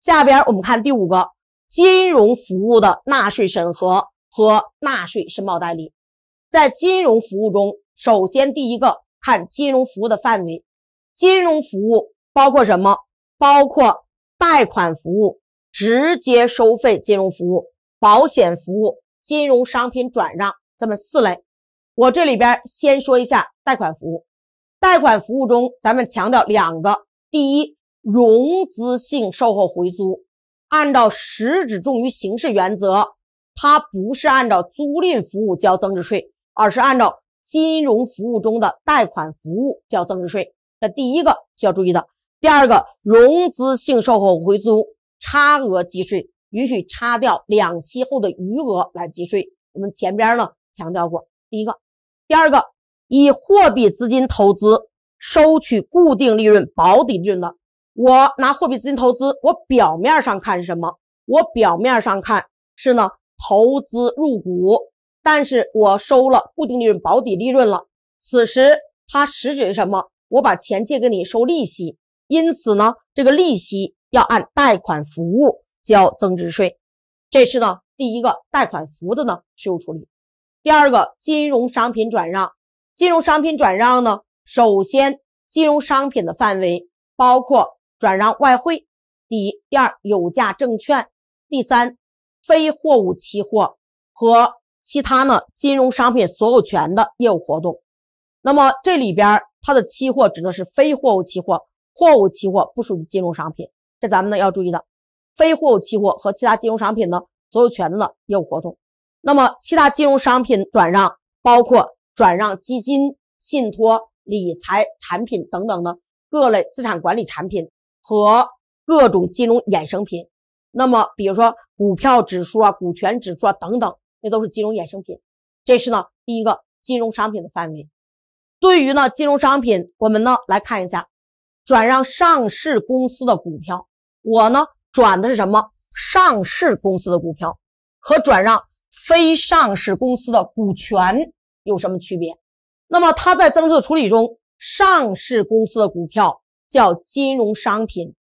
下边我们看第五个金融服务的纳税审核和纳税申报代理，在金融服务中，首先第一个看金融服务的范围，金融服务包括什么？包括贷款服务、直接收费金融服务、保险服务、金融商品转让，这么四类。我这里边先说一下贷款服务，贷款服务中咱们强调两个，第一。融资性售后回租，按照实质重于形式原则，它不是按照租赁服务交增值税，而是按照金融服务中的贷款服务交增值税。这第一个需要注意的。第二个，融资性售后回租差额计税，允许差掉两期后的余额来计税。我们前边呢强调过，第一个，第二个，以货币资金投资收取固定利润保底利润的。我拿货币资金投资，我表面上看是什么？我表面上看是呢，投资入股，但是我收了固定利润、保底利润了。此时它实质是什么？我把钱借给你收利息，因此呢，这个利息要按贷款服务交增值税。这是呢，第一个贷款服务的呢税务处理。第二个，金融商品转让，金融商品转让呢，首先金融商品的范围包括。转让外汇，第一、第二有价证券，第三非货物期货和其他呢金融商品所有权的业务活动。那么这里边它的期货指的是非货物期货，货物期货不属于金融商品，这咱们呢要注意的。非货物期货和其他金融商品呢所有权的业务活动。那么其他金融商品转让包括转让基金、信托、理财产品等等的各类资产管理产品。和各种金融衍生品，那么比如说股票指数啊、股权指数啊等等，那都是金融衍生品。这是呢第一个金融商品的范围。对于呢金融商品，我们呢来看一下，转让上市公司的股票，我呢转的是什么？上市公司的股票和转让非上市公司的股权有什么区别？那么它在增值税处理中，上市公司的股票。叫金融商品，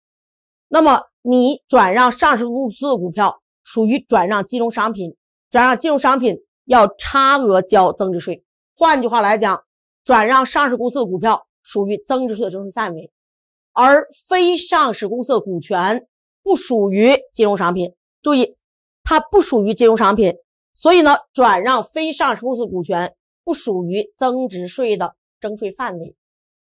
那么你转让上市公司的股票属于转让金融商品，转让金融商品要差额交增值税。换句话来讲，转让上市公司的股票属于增值税的征税范围，而非上市公司的股权不属于金融商品。注意，它不属于金融商品，所以呢，转让非上市公司的股权不属于增值税的征税范围。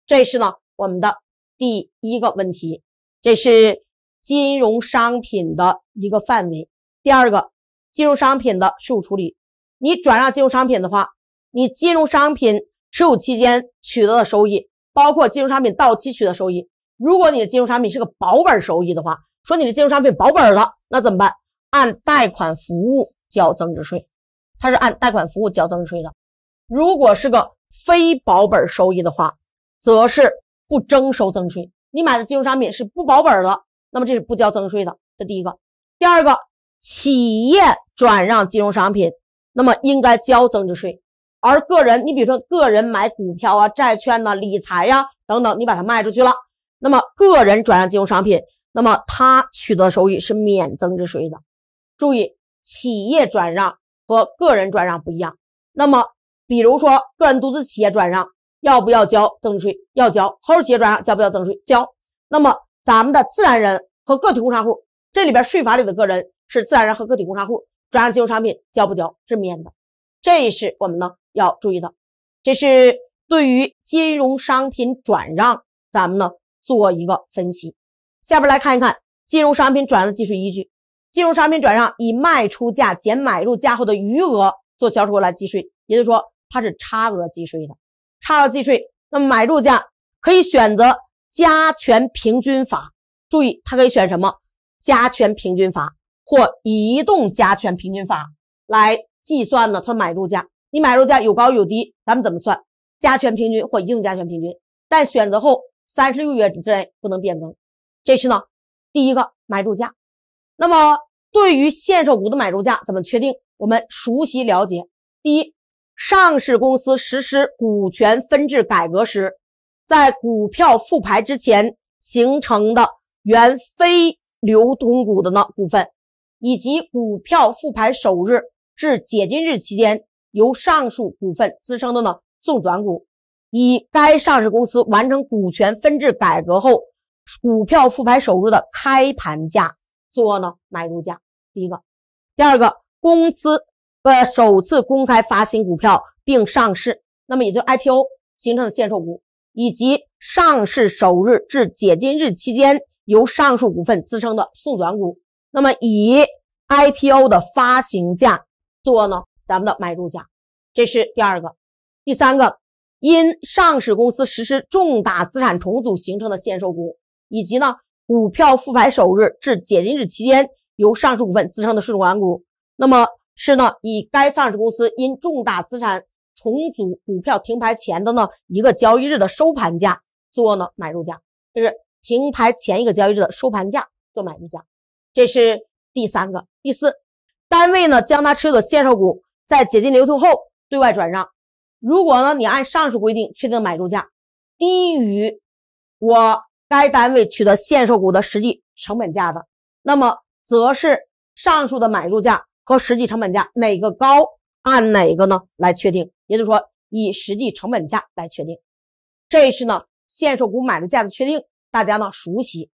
这是呢我们的。第一个问题，这是金融商品的一个范围。第二个，金融商品的税务处理。你转让金融商品的话，你金融商品持有期间取得的收益，包括金融商品到期取得收益。如果你的金融商品是个保本收益的话，说你的金融商品保本了，那怎么办？按贷款服务交增值税，它是按贷款服务交增值税的。如果是个非保本收益的话，则是。不征收增值税，你买的金融商品是不保本的，那么这是不交增值税的。这第一个，第二个，企业转让金融商品，那么应该交增值税。而个人，你比如说个人买股票啊、债券呐、理财呀等等，你把它卖出去了，那么个人转让金融商品，那么他取得收益是免增值税的。注意，企业转让和个人转让不一样。那么，比如说个人独资企业转让。要不要交增值税？要交。合企业转让交不交增值税？交。那么咱们的自然人和个体工商户，这里边税法里的个人是自然人和个体工商户转让金融商品交不交是免的，这是我们呢要注意的。这是对于金融商品转让，咱们呢做一个分析。下边来看一看金融商品转让的计税依据。金融商品转让以卖出价减买入价后的余额做销售额来计税，也就是说它是差额计税的。差额计税，那么买入价可以选择加权平均法。注意，它可以选什么？加权平均法或移动加权平均法来计算呢？它买入价，你买入价有高有低，咱们怎么算？加权平均或移动加权平均。但选择后三十六月之内不能变更。这是呢，第一个买入价。那么，对于限售股的买入价怎么确定？我们熟悉了解。第一。上市公司实施股权分置改革时，在股票复牌之前形成的原非流通股的呢股份，以及股票复牌首日至解禁日期间由上述股份滋生的呢送转股，以该上市公司完成股权分置改革后股票复牌首日的开盘价做呢买入价。第一个，第二个公司。呃，首次公开发行股票并上市，那么也就 IPO 形成的限售股，以及上市首日至解禁日期间由上述股份支生的送转股，那么以 IPO 的发行价做呢，咱们的买入价，这是第二个，第三个，因上市公司实施重大资产重组形成的限售股，以及呢，股票复牌首日至解禁日期间由上述股份支生的顺转股，那么。是呢，以该上市公司因重大资产重组股票停牌前的呢一个交易日的收盘价做呢买入价，就是停牌前一个交易日的收盘价做买入价，这是第三个、第四单位呢将他持有的限售股在解禁流通后对外转让，如果呢你按上述规定确定买入价低于我该单位取得限售股的实际成本价的，那么则是上述的买入价。和实际成本价哪个高，按哪个呢来确定？也就是说，以实际成本价来确定。这是呢，限售股买入价的确定，大家呢熟悉。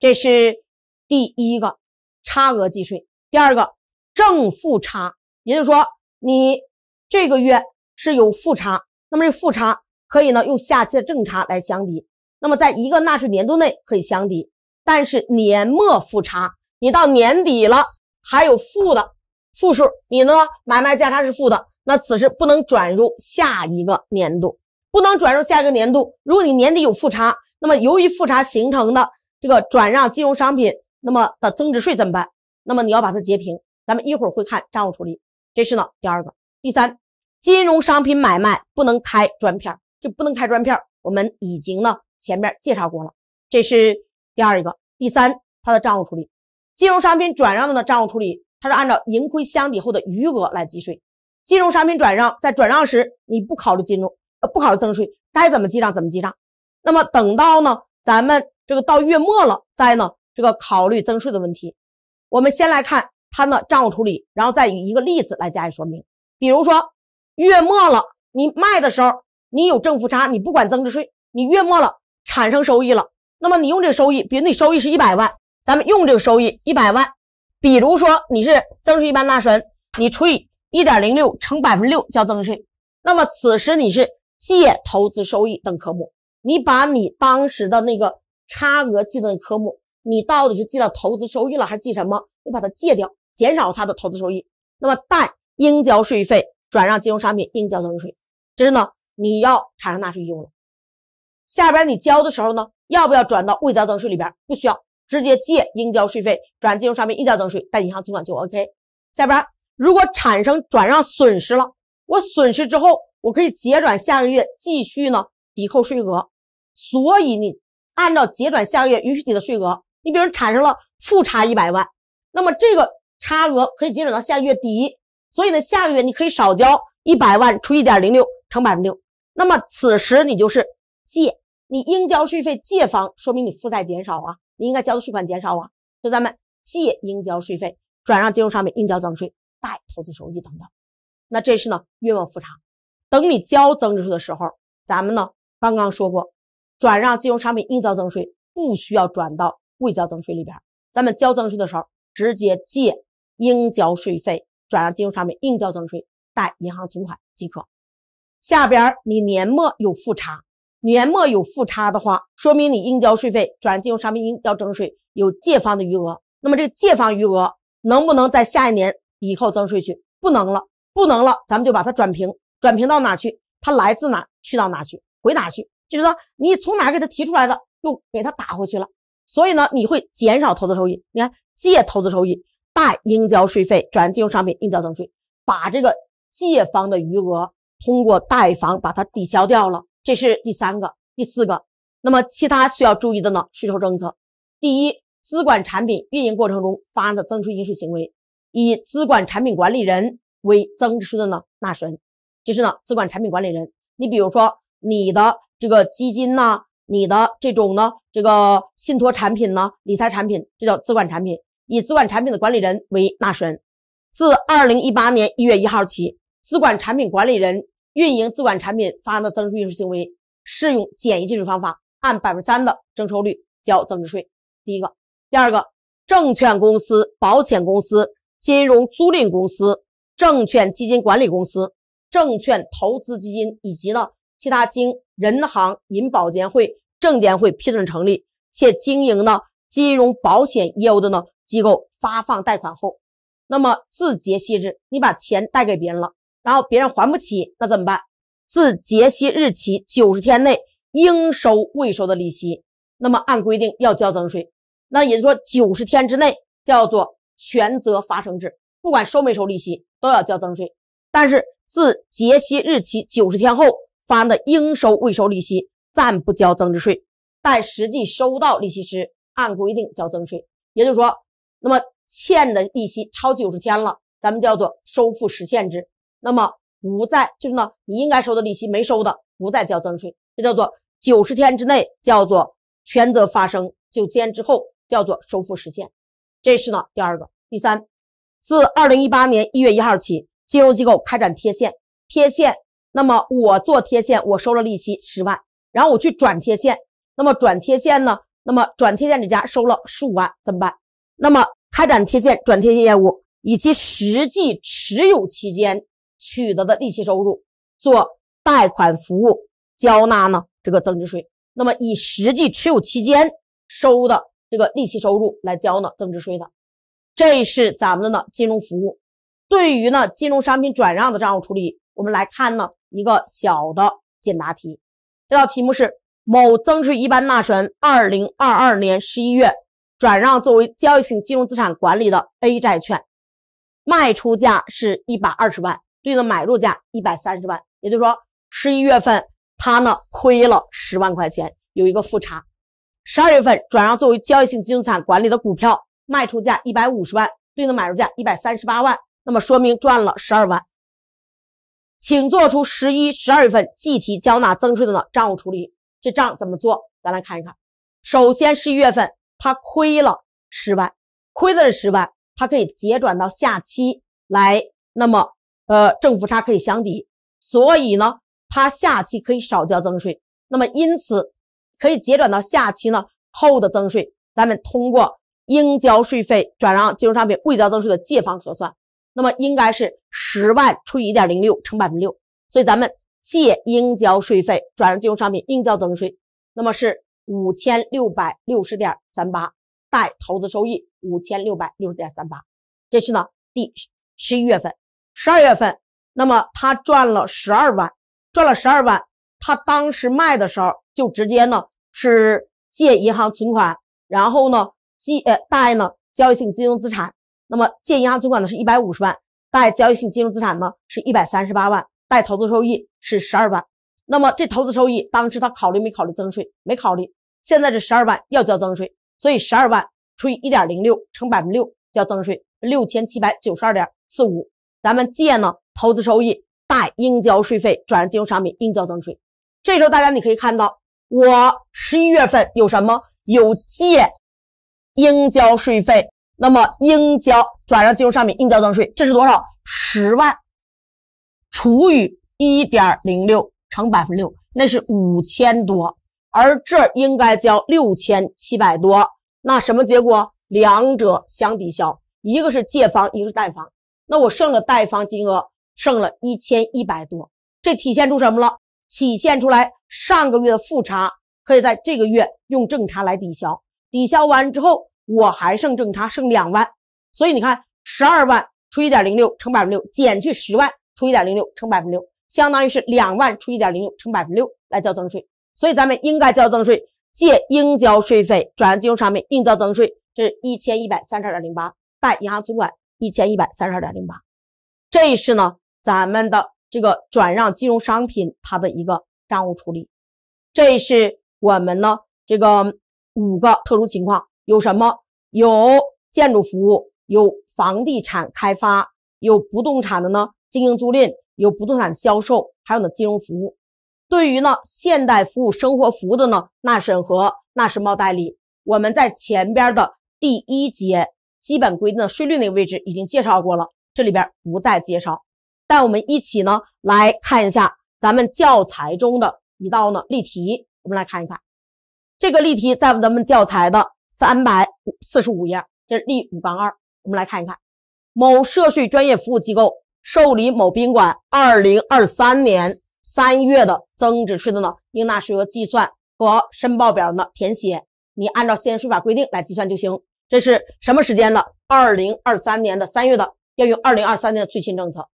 这是第一个差额计税，第二个正负差。也就是说，你这个月是有负差，那么这负差可以呢用下期的正差来相抵。那么在一个纳税年度内可以相抵，但是年末负差，你到年底了还有负的。负数，你呢？买卖价差是负的，那此时不能转入下一个年度，不能转入下一个年度。如果你年底有负差，那么由于负差形成的这个转让金融商品那么的增值税怎么办？那么你要把它截平，咱们一会儿会看账务处理。这是呢第二个，第三，金融商品买卖不能开专票，就不能开专票。我们已经呢前面介绍过了，这是第二一个，第三它的账务处理，金融商品转让的呢账务处理。它是按照盈亏相抵后的余额来计税。金融商品转让在转让时，你不考虑金融，呃，不考虑增税，该怎么记账怎么记账。那么等到呢，咱们这个到月末了，再呢这个考虑增税的问题。我们先来看它的账务处理，然后再以一个例子来加以说明。比如说月末了，你卖的时候你有正负差，你不管增值税。你月末了产生收益了，那么你用这个收益，比如你收益是一百万，咱们用这个收益一百万。比如说你是增值税一般纳税人，你除以一点零六乘百分之六交增值税，那么此时你是借投资收益等科目，你把你当时的那个差额记的科目，你到底是记到投资收益了还是记什么？你把它借掉，减少它的投资收益。那么贷应交税费，转让金融商品应交增值税，这是呢你要产生纳税义务了。下边你交的时候呢，要不要转到未交增值税里边？不需要。直接借应交税费转金融商品预交增值税，带银行存款就 OK。下边如果产生转让损失了，我损失之后，我可以结转下个月继续呢抵扣税额。所以你按照结转下个月允许抵的税额，你比如产生了负差一百万，那么这个差额可以结转到下个月底。所以呢，下个月你可以少交一百万除一点零六乘百分之六。那么此时你就是借你应交税费借方，说明你负债减少啊。你应该交的税款减少啊，就咱们借应交税费，转让金融商品应交增值税，贷投资收益等等。那这是呢月末复查，等你交增值税的时候，咱们呢刚刚说过，转让金融商品应交增值税不需要转到未交增值税里边，咱们交增值税的时候直接借应交税费，转让金融商品应交增值税，贷银行存款即可。下边你年末有复查。年末有负差的话，说明你应交税费转金融商品应交征税有借方的余额。那么这个借方余额能不能在下一年抵扣增税去？不能了，不能了，咱们就把它转平，转平到哪去？它来自哪？去到哪去？回哪去？就是说，你从哪给它提出来的，又给它打回去了。所以呢，你会减少投资收益。你看，借投资收益，贷应交税费转金融商品应交增税，把这个借方的余额通过贷方把它抵消掉了。这是第三个、第四个，那么其他需要注意的呢？税收政策。第一，资管产品运营过程中发生的增值税行为，以资管产品管理人为增值税的呢纳税人，这是呢资管产品管理人。你比如说你的这个基金呐，你的这种呢这个信托产品呢、理财产品，这叫资管产品，以资管产品的管理人为纳税人。自二零一八年一月一号起，资管产品管理人。运营资管产品发生的增值税运输行为，适用简易计税方法，按百分之三的征收率交增值税。第一个，第二个，证券公司、保险公司、金融租赁公司、证券基金管理公司、证券投资基金以及呢其他经人行、银保监会、证监会批准成立且经营呢金融保险业务的呢机构发放贷款后，那么自结息日，你把钱贷给别人了。然后别人还不起，那怎么办？自结息日起九十天内应收未收的利息，那么按规定要交增值税。那也就是说，九十天之内叫做全责发生制，不管收没收利息都要交增值税。但是自结息日起九十天后发生的应收未收利息暂不交增值税，待实际收到利息时按规定交增值税。也就是说，那么欠的利息超九十天了，咱们叫做收付实现制。那么不再就是呢，你应该收的利息没收的，不再交增值税，这叫做九十天之内叫做全责发生，九十天之后叫做收付实现。这是呢第二个，第三，自二零一八年一月一号起，金融机构开展贴现贴现，那么我做贴现，我收了利息十万，然后我去转贴现，那么转贴现呢，那么转贴现这家收了十五万怎么办？那么开展贴现转贴现业务，以及实际持有期间。取得的利息收入做贷款服务交纳呢这个增值税，那么以实际持有期间收的这个利息收入来交呢增值税的，这是咱们的呢金融服务。对于呢金融商品转让的账务处理，我们来看呢一个小的简答题。这道题目是某增值税一般纳税人，二零二二年十一月转让作为交易性金融资产管理的 A 债券，卖出价是一百二十万。对应的买入价一百三十万，也就是说十一月份他呢亏了十万块钱，有一个负差。十二月份转让作为交易性金融资产管理的股票，卖出价一百五十万，对应的买入价一百三十八万，那么说明赚了十二万。请做出十一、十二月份计提缴纳增值税的呢账务处理，这账怎么做？咱来看一看。首先十一月份他亏了十万，亏的是十万，他可以结转到下期来，那么。呃，政府差可以相抵，所以呢，它下期可以少交增值税。那么，因此可以结转到下期呢后的增值税，咱们通过应交税费转让金融商品未交增值税的借方核算。那么，应该是十万除以一点零六乘百分之六，所以咱们借应交税费转让金融商品应交增值税，那么是五千六百六十点三八，贷投资收益五千六百六十点三八。这是呢第十一月份。十二月份，那么他赚了十二万，赚了十二万。他当时卖的时候就直接呢是借银行存款，然后呢借呃贷呢交易性金融资产。那么借银行存款呢是一百五十万，贷交易性金融资产呢是一百三十八万，贷投资收益是十二万。那么这投资收益当时他考虑没考虑增税？没考虑。现在这十二万要交增税，所以十二万除以一点零六乘百分之六交增税六千七百九十二点四五。咱们借呢，投资收益贷应交税费，转让金融商品应交增值税。这时候大家你可以看到，我十一月份有什么？有借应交税费，那么应交转让金融商品应交增值税，这是多少？十万除以一点零六乘百分之六，那是五千多。而这应该交六千七百多，那什么结果？两者相抵消，一个是借方，一个是贷方。那我剩了贷方金额剩了一千一百多，这体现出什么了？体现出来上个月的负差可以在这个月用正差来抵消，抵消完之后我还剩正差剩两万，所以你看十二万除一点零六乘百分之六减去十万除一点零六乘百分之六，相当于是两万除一点零六乘百分之六来交增值税，所以咱们应该交增值税借应交税费转让金融商品应交增值税是一千一百三十二点零八贷银行存款。一千一百三十二点零八，这是呢，咱们的这个转让金融商品它的一个账务处理。这是我们呢这个五个特殊情况有什么？有建筑服务，有房地产开发，有不动产的呢经营租赁，有不动产销售，还有呢金融服务。对于呢现代服务、生活服务的呢，纳审和纳申报代理，我们在前边的第一节。基本规定的税率那个位置已经介绍过了，这里边不再介绍。但我们一起呢来看一下咱们教材中的一道呢例题，我们来看一看。这个例题在咱们教材的三百四十五页，这是例五杠二。我们来看一看，某涉税专业服务机构受理某宾馆二零二三年三月的增值税的呢应纳税额计算和申报表的填写，你按照现税法规定来计算就行。这是什么时间的？二零二三年的三月的要用二零二三年的最新政策。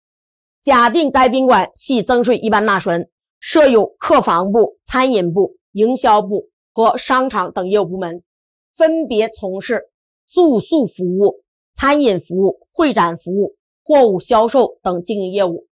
假定该宾馆系增税一般纳税人，设有客房部、餐饮部、营销部和商场等业务部门，分别从事住宿服务、餐饮服务、会展服务、货物销售等经营业务，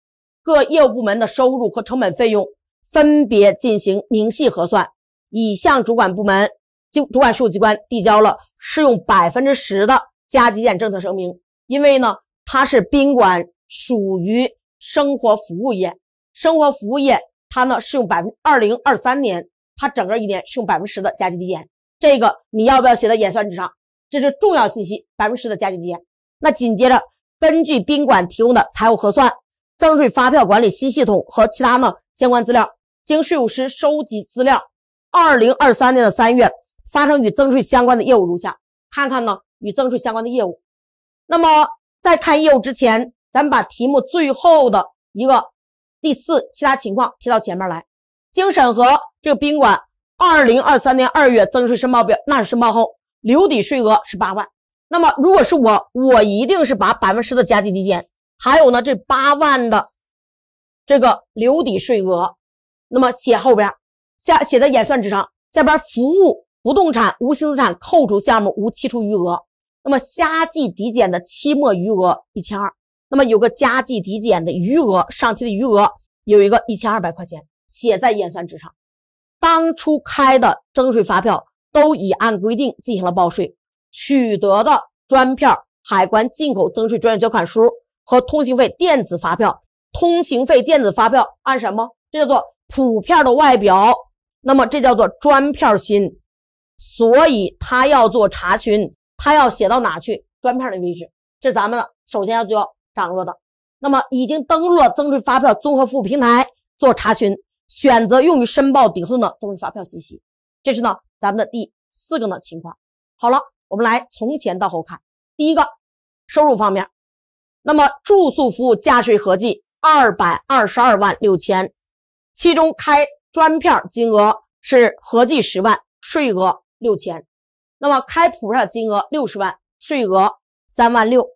各业务部门的收入和成本费用分别进行明细核算，已向主管部门。经主管税务机关递交了适用百分之十的加急抵减政策声明，因为呢，它是宾馆属于生活服务业，生活服务业它呢适用百分二零二三年，它整个一年适用百分之十的加急递减。这个你要不要写在演算纸上？这是重要信息，百分之十的加急递减。那紧接着，根据宾馆提供的财务核算、增值税发票管理新系统和其他呢相关资料，经税务师收集资料，二零二三年的三月。发生与增税相关的业务如下，看看呢与增税相关的业务。那么在看业务之前，咱们把题目最后的一个第四其他情况提到前面来。经审核，这个宾馆二零二三年二月增值税申报表纳税申报后留抵税额是八万。那么如果是我，我一定是把百分之十的加计抵减，还有呢这八万的这个留抵税额，那么写后边下写在演算纸上，下边服务。不动产无形资产扣除项目无期出余额，那么加计抵减的期末余额一千二，那么有个加计抵减的余额，上期的余额有一个一千二百块钱，写在验算纸上。当初开的增税发票都已按规定进行了报税，取得的专票、海关进口增税专用缴款书和通行费电子发票，通行费电子发票按什么？这叫做普票的外表，那么这叫做专票新。所以他要做查询，他要写到哪去？专票的位置，这咱们首先要就要掌握的。那么，已经登录了增值税发票综合服务平台做查询，选择用于申报抵扣的增值税发票信息，这是呢咱们的第四个呢情况。好了，我们来从前到后看，第一个收入方面，那么住宿服务价税合计二百二十二万六千，其中开专票金额是合计十万税额。六千，那么开普上的金额六十万，税额三万六。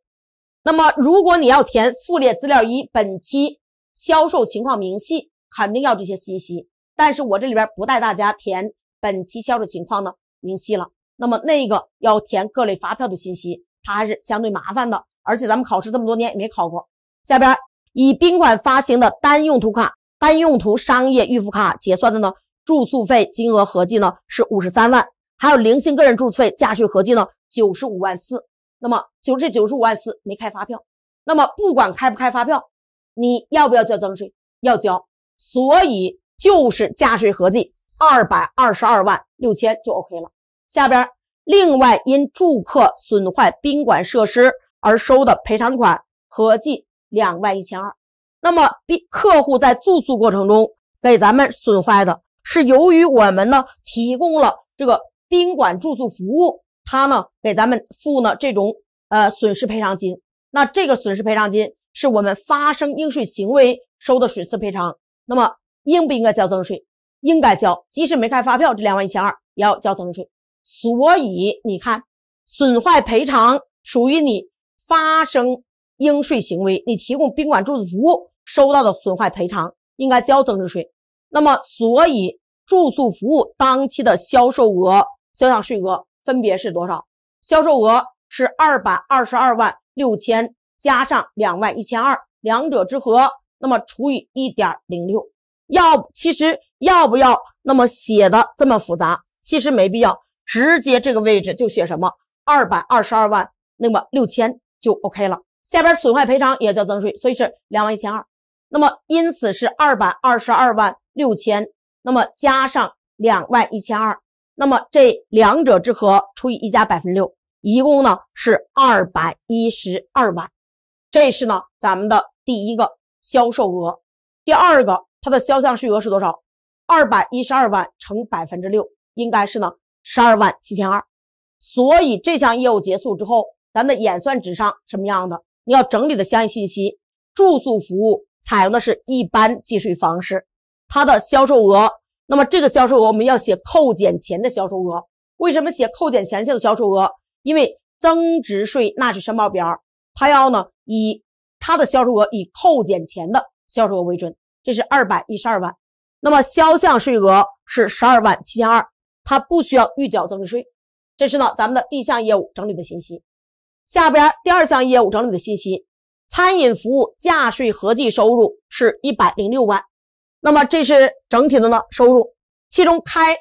那么，如果你要填附列资料一本期销售情况明细，肯定要这些信息。但是我这里边不带大家填本期销售情况呢明细了。那么那个要填各类发票的信息，它还是相对麻烦的。而且咱们考试这么多年也没考过。下边以宾馆发行的单用途卡、单用途商业预付卡结算的呢，住宿费金额合计呢是五十三万。还有零星个人注册费，价税合计呢九十五万四。那么九这九十五万四没开发票。那么不管开不开发票，你要不要交增值税？要交。所以就是价税合计二百二十二万六千就 OK 了。下边另外因住客损坏宾馆设施而收的赔偿款合计两万一千二。那么宾客户在住宿过程中给咱们损坏的是由于我们呢提供了这个。宾馆住宿服务，他呢给咱们付呢这种呃损失赔偿金。那这个损失赔偿金是我们发生应税行为收的损失赔偿，那么应不应该交增值税？应该交，即使没开发票，这两万一千二也要交增值税。所以你看，损坏赔偿属于你发生应税行为，你提供宾馆住宿服务收到的损坏赔偿应该交增值税。那么所以住宿服务当期的销售额。销项税额分别是多少？销售额是二百二十二万六千加上两万一千二，两者之和，那么除以一点零六。要其实要不要那么写的这么复杂？其实没必要，直接这个位置就写什么二百二十二万，那么六千就 OK 了。下边损坏赔偿也叫增税，所以是两万一千二。那么因此是二百二十二万六千，那么加上两万一千二。那么这两者之和除以一加百分之六，一共呢是二百一十二万，这是呢咱们的第一个销售额。第二个，它的销项税额是多少？二百一十二万乘百分之六，应该是呢十二万七千二。所以这项业务结束之后，咱的演算纸上什么样的？你要整理的相应信息：住宿服务采用的是一般计税方式，它的销售额。那么这个销售额我们要写扣减前的销售额，为什么写扣减前前的销售额？因为增值税纳税申报表，它要呢以它的销售额以扣减前的销售额为准，这是二百一十二万。那么销项税额是十二万七千二，它不需要预缴增值税。这是呢咱们的第一项业务整理的信息，下边第二项业务整理的信息，餐饮服务价税合计收入是一百零六万。那么这是整体的呢收入，其中开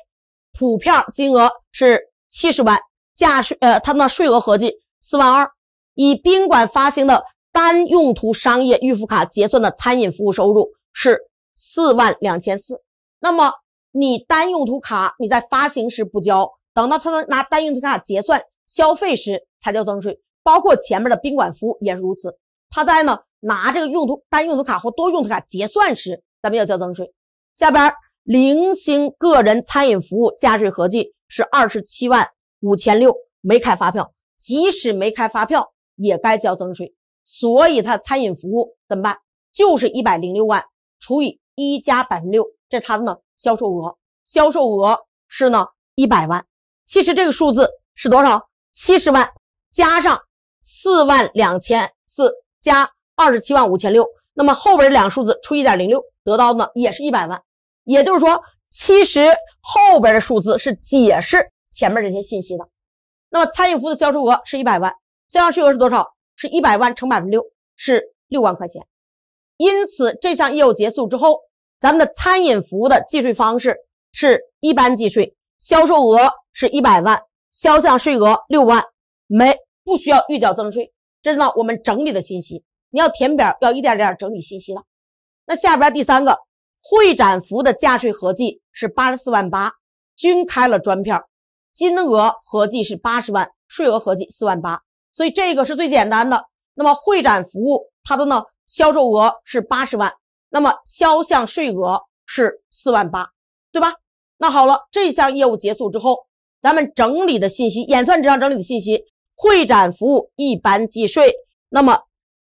普票金额是七十万，价税呃，它的税额合计四万二。以宾馆发行的单用途商业预付卡结算的餐饮服务收入是四万两千四。那么你单用途卡你在发行时不交，等到他拿单用途卡结算消费时才交增值税，包括前面的宾馆服务也是如此。他在呢拿这个用途单用途卡或多用途卡结算时。咱们要交增值税。下边零星个人餐饮服务价税合计是二十七万五千六，没开发票，即使没开发票也该交增值税。所以他餐饮服务怎么办？就是一百零六万除以一加百分之六，这他的呢销售额，销售额是呢一百万。其实这个数字是多少？七十万加上四万两千四加二十七万五千六，那么后边这两个数字除一点零六。得到的也是一百万，也就是说，其实后边的数字是解释前面这些信息的。那么餐饮服务的销售额是一百万，销项税额是多少？是一百万乘百分之六，是六万块钱。因此，这项业务结束之后，咱们的餐饮服务的计税方式是一般计税，销售额是一百万，销项税额六万，没不需要预缴增值税。这是呢我们整理的信息，你要填表要一点点整理信息了。那下边第三个会展服务的价税合计是八十四万八，均开了专票，金额合计是八十万，税额合计四万八，所以这个是最简单的。那么会展服务它的呢销售额是八十万，那么销项税额是四万八，对吧？那好了，这项业务结束之后，咱们整理的信息，演算纸上整理的信息，会展服务一般计税，那么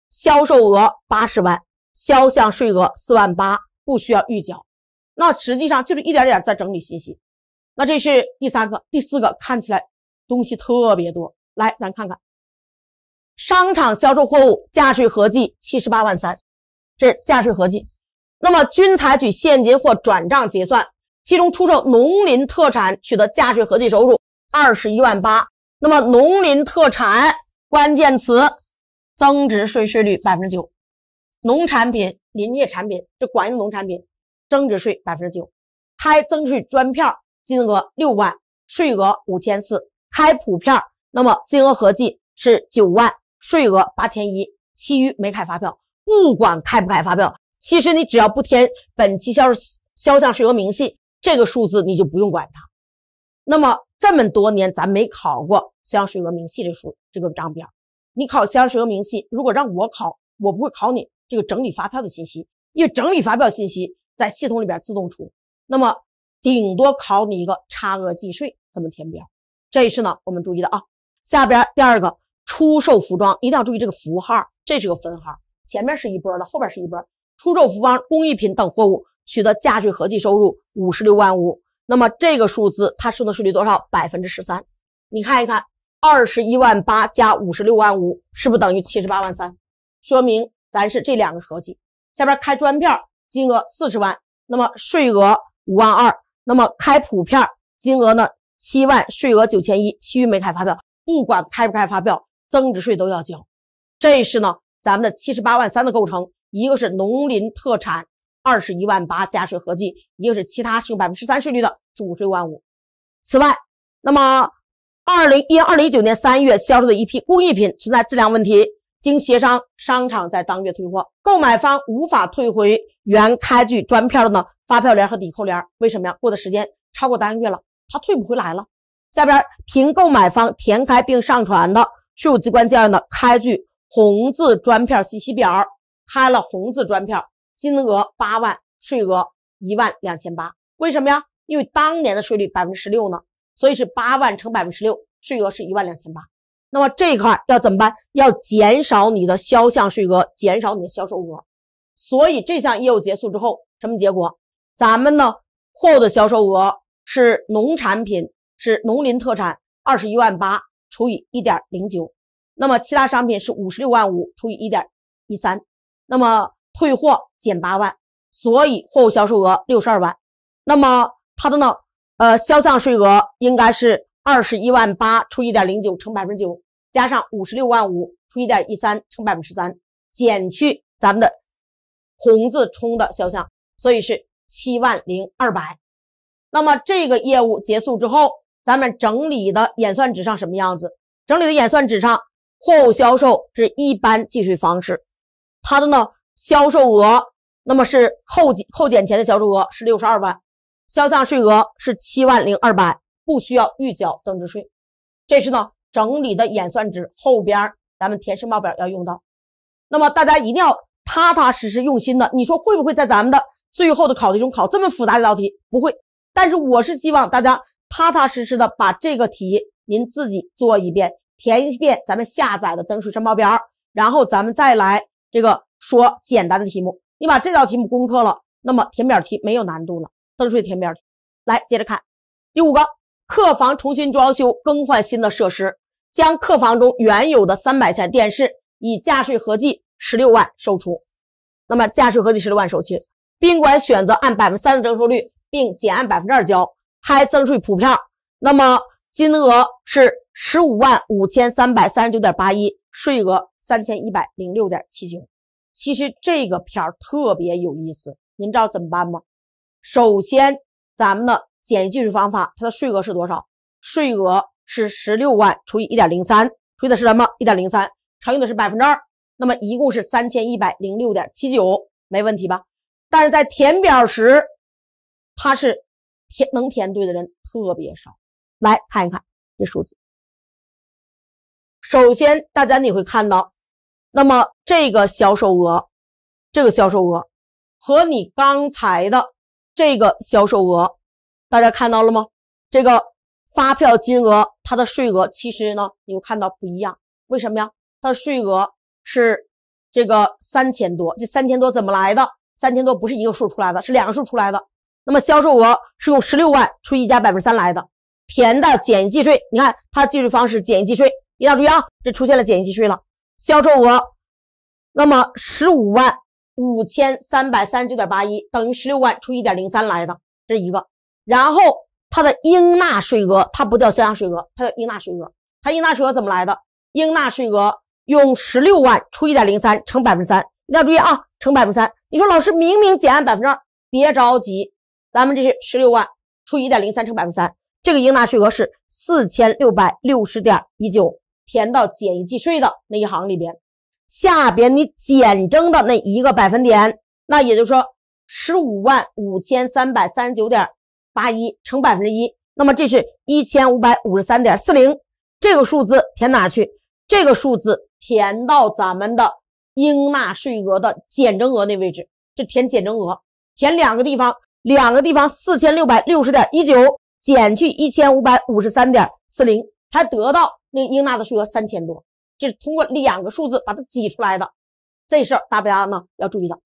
销售额八十万。销项税额四万八，不需要预缴。那实际上就是一点点在整理信息。那这是第三个、第四个，看起来东西特别多。来，咱看看，商场销售货物价税合计七十八万三，这是价税合计。那么均采取现金或转账结算，其中出售农林特产取得价税合计收入二十一万八。那么农林特产关键词，增值税税率百分之九。农产品、林业产品，这管用。农产品增值税百分之九，开增值税专票，金额六万，税额五千四。开普票，那么金额合计是九万，税额八千一，其余没开发票。不管开不开发票，其实你只要不填本期销销项税额明细，这个数字你就不用管它。那么这么多年咱没考过销项税额明细这数这个账表，你考销项税额明细，如果让我考，我不会考你。这个整理发票的信息，因为整理发票信息在系统里边自动出，那么顶多考你一个差额计税怎么填表，这也是呢我们注意的啊。下边第二个出售服装一定要注意这个符号，这是个分号，前面是一波的，后边是一波。出售服装、工艺品等货物取得价税合计收入五十六万五，那么这个数字它收的税率多少？百分之十三？你看一看，二十一万八加五十六万五是不是等于七十八万三？说明。咱是这两个合计，下边开专票金额四十万，那么税额五万二，那么开普票金额呢七万，税额九千一，其余没开发票，不管开不开发票，增值税都要交。这是呢咱们的七十八万三的构成，一个是农林特产二十一万八加税合计，一个是其他适用百分之十三税率的主税万五。此外，那么二零一二零一九年三月销售的一批工艺品存在质量问题。经协商，商场在当月退货，购买方无法退回原开具专票的呢？发票联和抵扣联，为什么呀？过的时间超过当月了，他退不回来了。下边凭购买方填开并上传的税务机关教育的开具红字专票信息表，开了红字专票，金额八万，税额一万两千八，为什么呀？因为当年的税率百分之十六呢，所以是八万乘百分之十六，税额是一万两千八。那么这一块要怎么办？要减少你的销项税额，减少你的销售额。所以这项业务结束之后，什么结果？咱们呢货物的销售额是农产品是农林特产二十一万八除以一点零九，那么其他商品是五十六万五除以一点一三，那么退货减八万，所以货物销售额六十二万。那么它的呢？呃，销项税额应该是。二十一万八除一点零九乘百分之九，加上五十六万五除一点一三乘百分之十三，减去咱们的红字冲的销项，所以是七万零二百。那么这个业务结束之后，咱们整理的演算纸上什么样子？整理的演算纸上，货物销售是一般计税方式，它的呢销售额，那么是后减后减前的销售额是六十二万，销项税额是七万零二百。不需要预缴增值税，这是呢整理的演算值后边咱们填申报表要用到。那么大家一定要踏踏实实、用心的。你说会不会在咱们的最后的考题中考这么复杂一道题？不会。但是我是希望大家踏踏实实的把这个题您自己做一遍，填一遍咱们下载的增值税申报表，然后咱们再来这个说简单的题目。你把这道题目攻克了，那么填表题没有难度了，增值税填表题。来，接着看第五个。客房重新装修，更换新的设施，将客房中原有的三百台电视以价税合计十六万售出。那么价税合计十六万售取。宾馆选择按百分之三的征收率，并减按百分之二交开增值税普票。那么金额是十五万五千三百三十九点八一，税额三千一百零六点七九。其实这个票特别有意思，您知道怎么办吗？首先，咱们的简易计税方法，它的税额是多少？税额是十六万除以一点零三，除以的是什么？一点零三，常用的是百分之二。那么一共是三千一百零六点七九，没问题吧？但是在填表时，它是填能填对的人特别少。来看一看这数字。首先，大家你会看到，那么这个销售额，这个销售额和你刚才的这个销售额。大家看到了吗？这个发票金额它的税额其实呢，你有看到不一样？为什么呀？它的税额是这个三千多，这三千多怎么来的？三千多不是一个数出来的，是两个数出来的。那么销售额是用十六万除以加百分之三来的，填的简易计税。你看它计税方式简易计税，一定要注意啊，这出现了简易计税了。销售额那么十五万五千三百三十九点八一等于十六万除一点零三来的，这一个。然后它的应纳税额，它不叫销项税额，它叫应纳税额。它应纳税额怎么来的？应纳税额用十六万除一点零三乘百分之三。大要注意啊，乘百分之三。你说老师明明减按百分之二，别着急，咱们这是十六万除一点零三乘百分之三，这个应纳税额是四千六百六十点一九，填到简易计税的那一行里边。下边你减征的那一个百分点，那也就是说十五万五千三百三十九点。八一乘百分之一，那么这是一千五百五十三点四零，这个数字填哪去？这个数字填到咱们的应纳税额的减征额那位置，这填减征额，填两个地方，两个地方四千六百六十点一九减去一千五百五十三点四零，才得到那应纳的税额三千多，这是通过两个数字把它挤出来的，这事儿大家呢要注意的。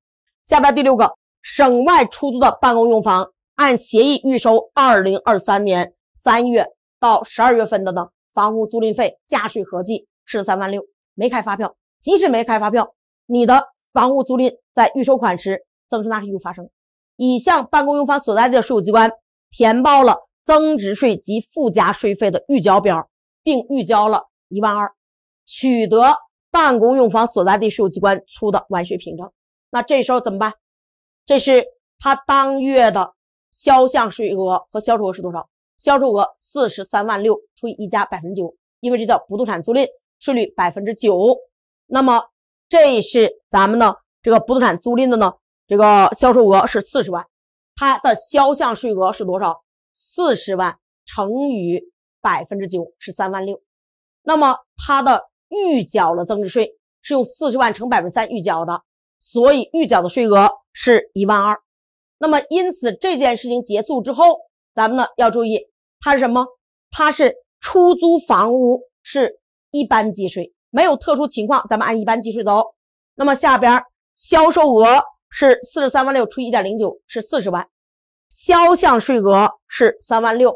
下边第六个，省外出租的办公用房。按协议预收二零二三年三月到十二月份的呢房屋租赁费价税合计是三万六，没开发票。即使没开发票，你的房屋租赁在预收款时增值税义务发生，已向办公用房所在地税务机关填报了增值税及附加税费的预缴表，并预交了一万二，取得办公用房所在地税务机关出的完税凭证。那这时候怎么办？这是他当月的。销项税额和销售额是多少？销售额四十三万六除以一加百分之九，因为这叫不动产租赁税率百分之九。那么这是咱们的这个不动产租赁的呢，这个销售额是四十万，它的销项税额是多少？四十万乘以百分之九是三万六。那么它的预缴了增值税是用四十万乘百分之三预缴的，所以预缴的税额是一万二。那么，因此这件事情结束之后，咱们呢要注意，它是什么？它是出租房屋是一般计税，没有特殊情况，咱们按一般计税走。那么下边销售额是四十三万六除一点零九是四十万，销项税额是三万六，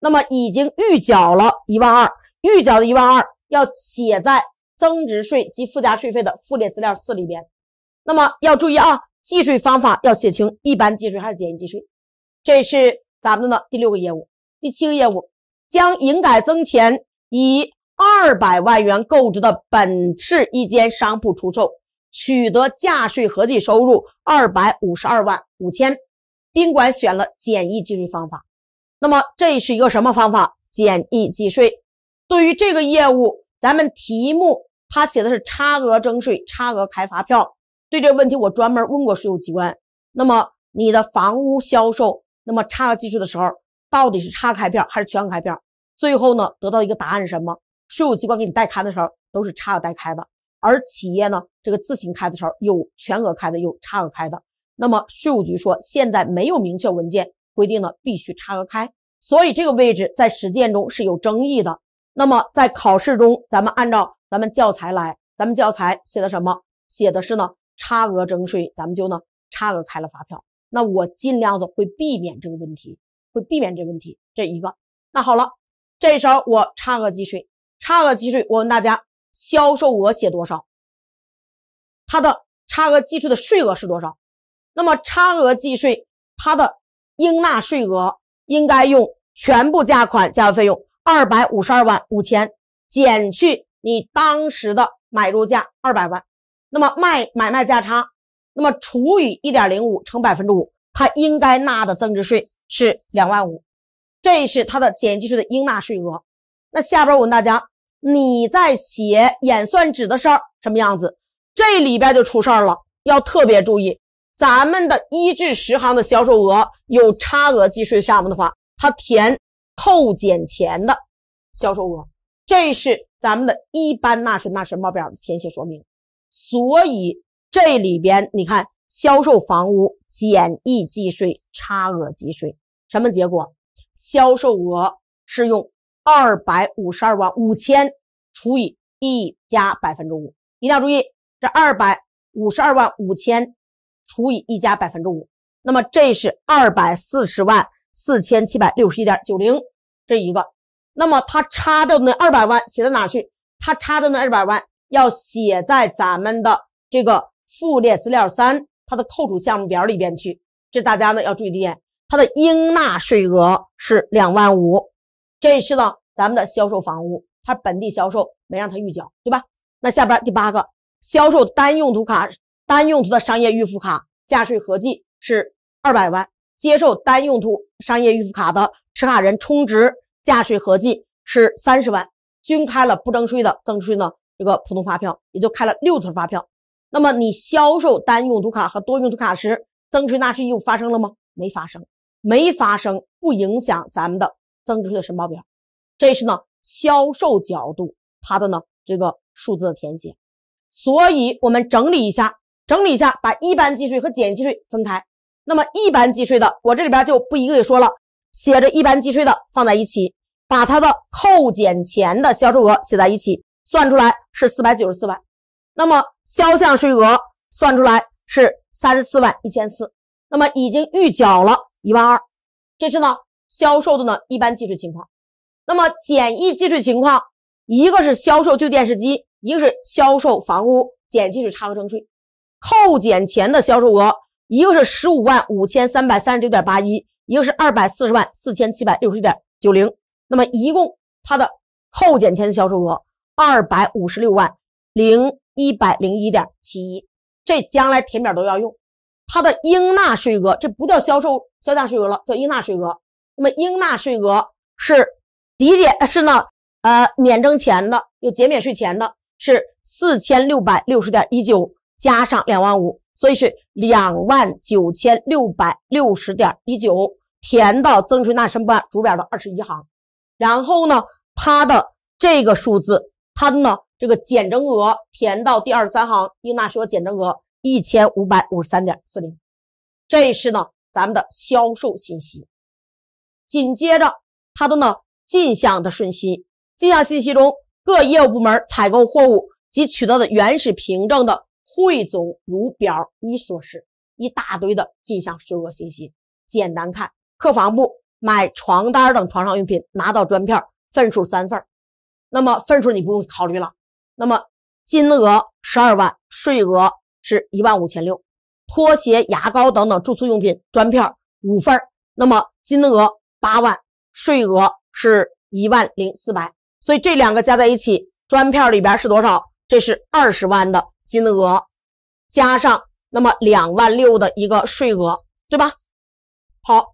那么已经预缴了一万二，预缴的一万二要写在增值税及附加税费的附列资料四里边。那么要注意啊。计税方法要写清，一般计税还是简易计税？这是咱们的第六个业务，第七个业务，将营改增前以二百万元购置的本市一间商铺出售，取得价税合计收入二百五十二万五千。宾馆选了简易计税方法，那么这是一个什么方法？简易计税。对于这个业务，咱们题目它写的是差额征税，差额开发票。对这个问题，我专门问过税务机关。那么你的房屋销售，那么差额计税的时候，到底是差开票还是全额开票？最后呢，得到一个答案是什么？税务机关给你代开的时候，都是差额代开的；而企业呢，这个自行开的时候，有全额开的，有差额开的。那么税务局说，现在没有明确文件规定呢，必须差额开。所以这个位置在实践中是有争议的。那么在考试中，咱们按照咱们教材来，咱们教材写的什么？写的是呢？差额征税，咱们就呢差额开了发票。那我尽量的会避免这个问题，会避免这问题。这一个，那好了，这时候我差额计税，差额计税。我问大家，销售额写多少？它的差额计税的税额是多少？那么差额计税，它的应纳税额应该用全部价款加费用二百五十二万五千减去你当时的买入价二百万。那么卖买卖价差，那么除以一点零五乘百分之五，它应该纳的增值税是两万五，这是它的简计税的应纳税额。那下边我问大家，你在写演算纸的时候什么样子？这里边就出事儿了，要特别注意，咱们的一至十行的销售额有差额计税项目的话，它填扣减前的销售额。这是咱们的一般纳税纳申报表的填写说明。所以这里边你看，销售房屋简易计税差额计税，什么结果？销售额是用二百五十二万五千除以一加百分之五，一定要注意，这二百五十二万五千除以一加百分之五，那么这是二百四十万四千七百六十一点九零这一个，那么它差的那二百万写到哪去？它差的那二百万。要写在咱们的这个附列资料三，它的扣除项目表里边去。这大家呢要注意一点，它的应纳税额是两万五。这是呢咱们的销售房屋，它本地销售没让它预缴，对吧？那下边第八个，销售单用途卡、单用途的商业预付卡价税合计是二百万，接受单用途商业预付卡的持卡人充值价税合计是三十万，均开了不征税的增值税呢。这个普通发票也就开了六次发票，那么你销售单用途卡和多用途卡时，增值税纳税义务发生了吗？没发生，没发生，不影响咱们的增值税的申报表。这是呢销售角度它的呢这个数字的填写。所以我们整理一下，整理一下，把一般计税和简易税分开。那么一般计税的，我这里边就不一个个说了，写着一般计税的放在一起，把它的扣减前的销售额写在一起。算出来是四百九十四万，那么销项税额算出来是三十四万一千四，那么已经预缴了一万二。这是呢销售的呢一般计税情况，那么简易计税情况，一个是销售旧电视机，一个是销售房屋减计税差额征税，扣减前的销售额一个是十五万五千三百三十九点八一，一个是二百四十万四千七百六十点九零，那么一共它的扣减前的销售额。二百五十六万零一百零一点七一，这将来填表都要用。它的应纳税额，这不叫销售销项税额了，叫应纳税额。那么应纳税额是抵减是呢？呃，免征前的有减免税前的，是四千六百六十点一九加上两万五，所以是两万九千六百六十点一九，填到增值税纳税申报主表的二十一行。然后呢，它的这个数字。它的呢，这个减征额填到第二十三行，应纳税额减征额一千五百五十三点四零，这是呢咱们的销售信息。紧接着它的呢进项的顺息，进项信息中各业务部门采购货物及取得的原始凭证的汇总如表一所示，一大堆的进项税额信息。简单看，客房部买床单等床上用品，拿到砖片份数三份儿。那么分数你不用考虑了，那么金额十二万，税额是一万五千六。拖鞋、牙膏等等住宿用品，专票五份那么金额八万，税额是一万零四百。所以这两个加在一起，专票里边是多少？这是二十万的金额，加上那么两万六的一个税额，对吧？好，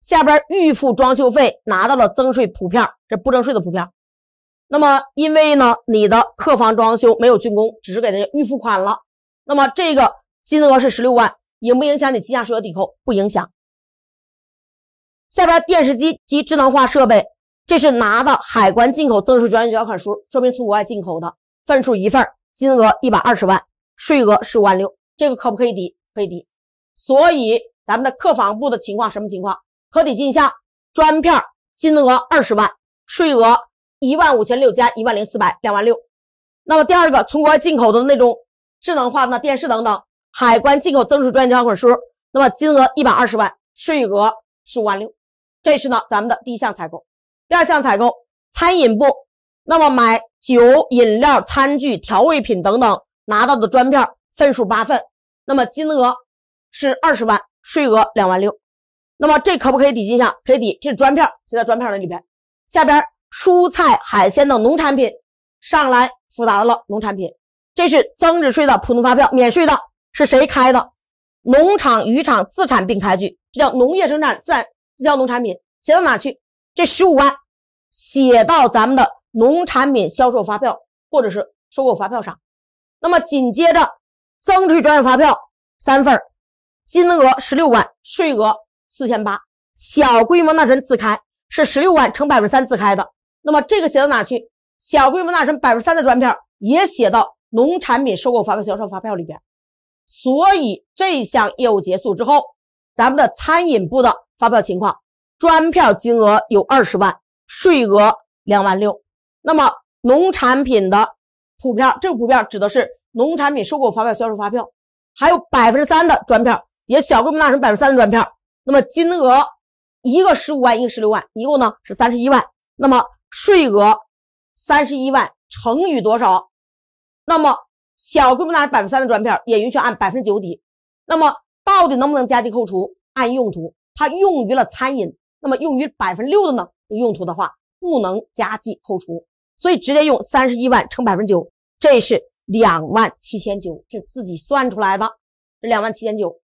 下边预付装修费拿到了增税普票，这不征税的普票。那么，因为呢，你的客房装修没有竣工，只是给家预付款了。那么，这个金额是十六万，影不影响你进项税额抵扣？不影响。下边电视机及智能化设备，这是拿的海关进口增值税专用缴款书，说明从国外进口的，份数一份，金额一百二十万，税额十五万六，这个可不可以抵？可以抵。所以，咱们的客房部的情况什么情况？可抵进项砖片，金额二十万，税额。一万五千六加一万零四百，两万六。那么第二个从国外进口的那种智能化的电视等等，海关进口增值税专用缴款书，那么金额一百二十万，税额十五万六。这是呢咱们的第一项采购。第二项采购餐饮部，那么买酒、饮料、餐具、调味品等等，拿到的专票份数八份，那么金额是二十万，税额两万六。那么这可不可以抵进项？可以抵，这是专票，写在专票那里边。下边。蔬菜、海鲜等农产品上来复杂了，农产品，这是增值税的普通发票，免税的，是谁开的？农场、渔场自产并开具，这叫农业生产自然自销农产品，写到哪去？这十五万写到咱们的农产品销售发票或者是收购发票上。那么紧接着增值税专用发票三份，金额十六万，税额四千八，小规模纳税人自开是十六万乘百分之三自开的。那么这个写到哪去？小规模纳税人百分之三的专票也写到农产品收购发票、销售发票里边。所以这项业务结束之后，咱们的餐饮部的发票情况，专票金额有二十万，税额两万六。那么农产品的普票，这个普票指的是农产品收购发票、销售发票，还有百分之三的专票，也小规模纳税人百分之三的专票。那么金额一个十五万，一个十六万，一共呢是三十一万。那么税额三十一万乘以多少？那么小规模纳税百分之三的专票也允许按百分之九抵。那么到底能不能加计扣除？按用途，它用于了餐饮，那么用于百分之六的呢？用途的话不能加计扣除，所以直接用三十一万乘百分之九，这是两万七千九，是自己算出来的，这两万七千九。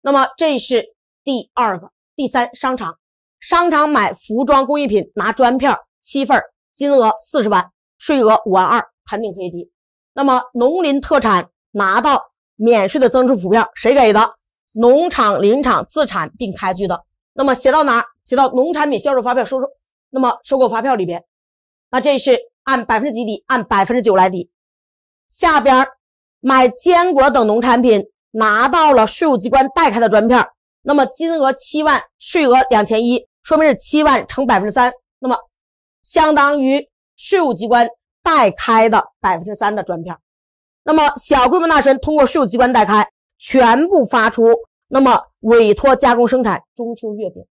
那么这是第二个、第三商场，商场买服装工艺品拿专票。七份，金额四十万，税额五万二，肯定可以抵。那么农林特产拿到免税的增值税普票，谁给的？农场、林场自产并开具的。那么写到哪？写到农产品销售发票收入。那么收购发票里边，那这是按百分之几抵？按百分之九来抵。下边买坚果等农产品拿到了税务机关代开的专票，那么金额七万，税额两千一，说明是七万乘百分之三。那么相当于税务机关代开的百分之三的专票，那么小规模纳税人通过税务机关代开，全部发出。那么委托加工生产中秋月饼，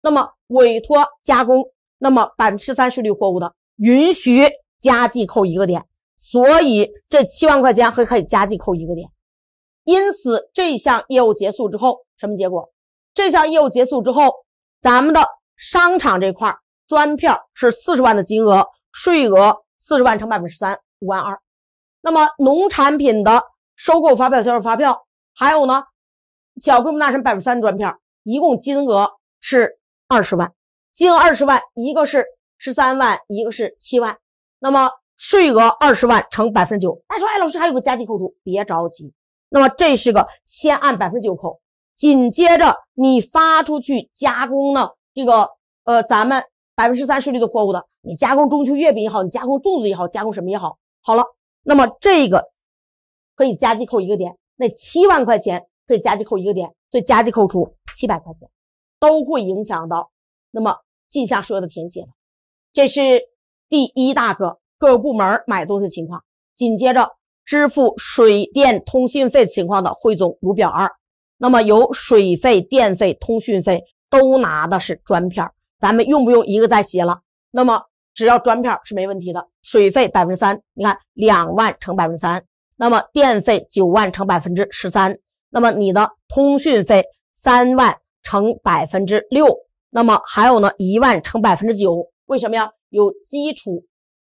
那么委托加工那么百分之三税率货物的，允许加计扣一个点，所以这七万块钱还可以加计扣一个点。因此这项业务结束之后，什么结果？这项业务结束之后，咱们的商场这块专票是四十万的金额，税额四十万乘百分之三，五万二。那么农产品的收购发票、销售发票，还有呢，小规模纳税人百分之三的专票，一共金额是二十万。金额二十万，一个是十三万，一个是七万。那么税额二十万乘百分之九。他说：“哎，老师，还有个加计扣除，别着急。那么这是个先按百分之九扣，紧接着你发出去加工呢，这个呃，咱们。”百分之三税率的货物的，你加工中秋月饼也好，你加工粽子也好，加工什么也好，好了，那么这个可以加计扣一个点，那七万块钱可以加计扣一个点，所以加计扣除七百块钱，都会影响到那么进项税额的填写的，这是第一大个各部门买东西情况，紧接着支付水电通讯费情况的汇总如表二，那么有水费、电费、通讯费都拿的是专票。咱们用不用一个再写了？那么只要专票是没问题的。水费百分之三，你看两万乘百分之三，那么电费九万乘百分之十三，那么你的通讯费三万乘百分之六，那么还有呢一万乘百分之九。为什么呀？有基础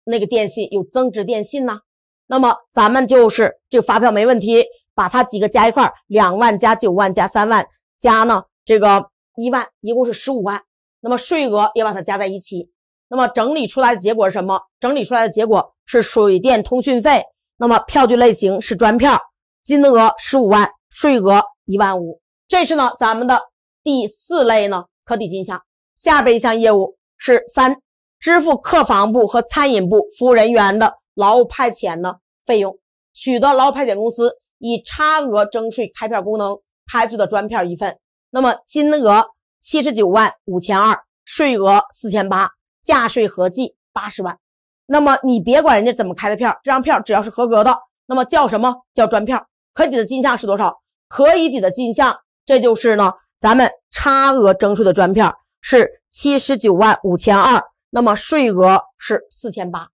那个电信，有增值电信呢。那么咱们就是这个发票没问题，把它几个加一块儿：两万加九万加三万加呢这个一万，一共是十五万。那么税额也把它加在一起，那么整理出来的结果是什么？整理出来的结果是水电通讯费。那么票据类型是专票，金额十五万，税额一万五。这是呢咱们的第四类呢可抵进项。下边一项业务是三，支付客房部和餐饮部服务人员的劳务派遣的费用，取得劳务派遣公司以差额征税开票功能开具的专票一份，那么金额。七十九万五千二，税额四千八，价税合计八十万。那么你别管人家怎么开的票，这张票只要是合格的，那么叫什么叫专票？可抵的进项是多少？可以抵的进项，这就是呢，咱们差额征税的专票是七十九万五千二，那么税额是四千八，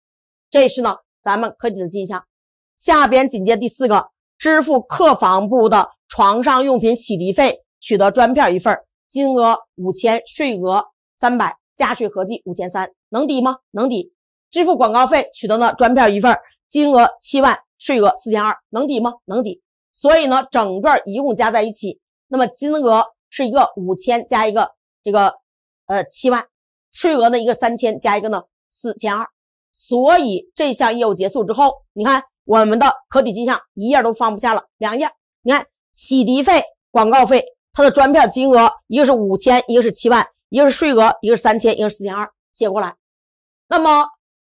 这是呢咱们可抵的进项。下边紧接第四个，支付客房部的床上用品洗涤费，取得专票一份儿。金额五千，税额三百，加税合计五千三，能抵吗？能抵。支付广告费，取得了专票一份，金额七万，税额四千二，能抵吗？能抵。所以呢，整个一共加在一起，那么金额是一个五千加一个这个呃七万，税额呢一个三千加一个呢四千二，所以这项业务结束之后，你看我们的可抵进项一页都放不下了，两页。你看洗涤费、广告费。它的专票金额一个是五千，一个是七万，一个是税额，一个是三千，一个是四千二，写过来。那么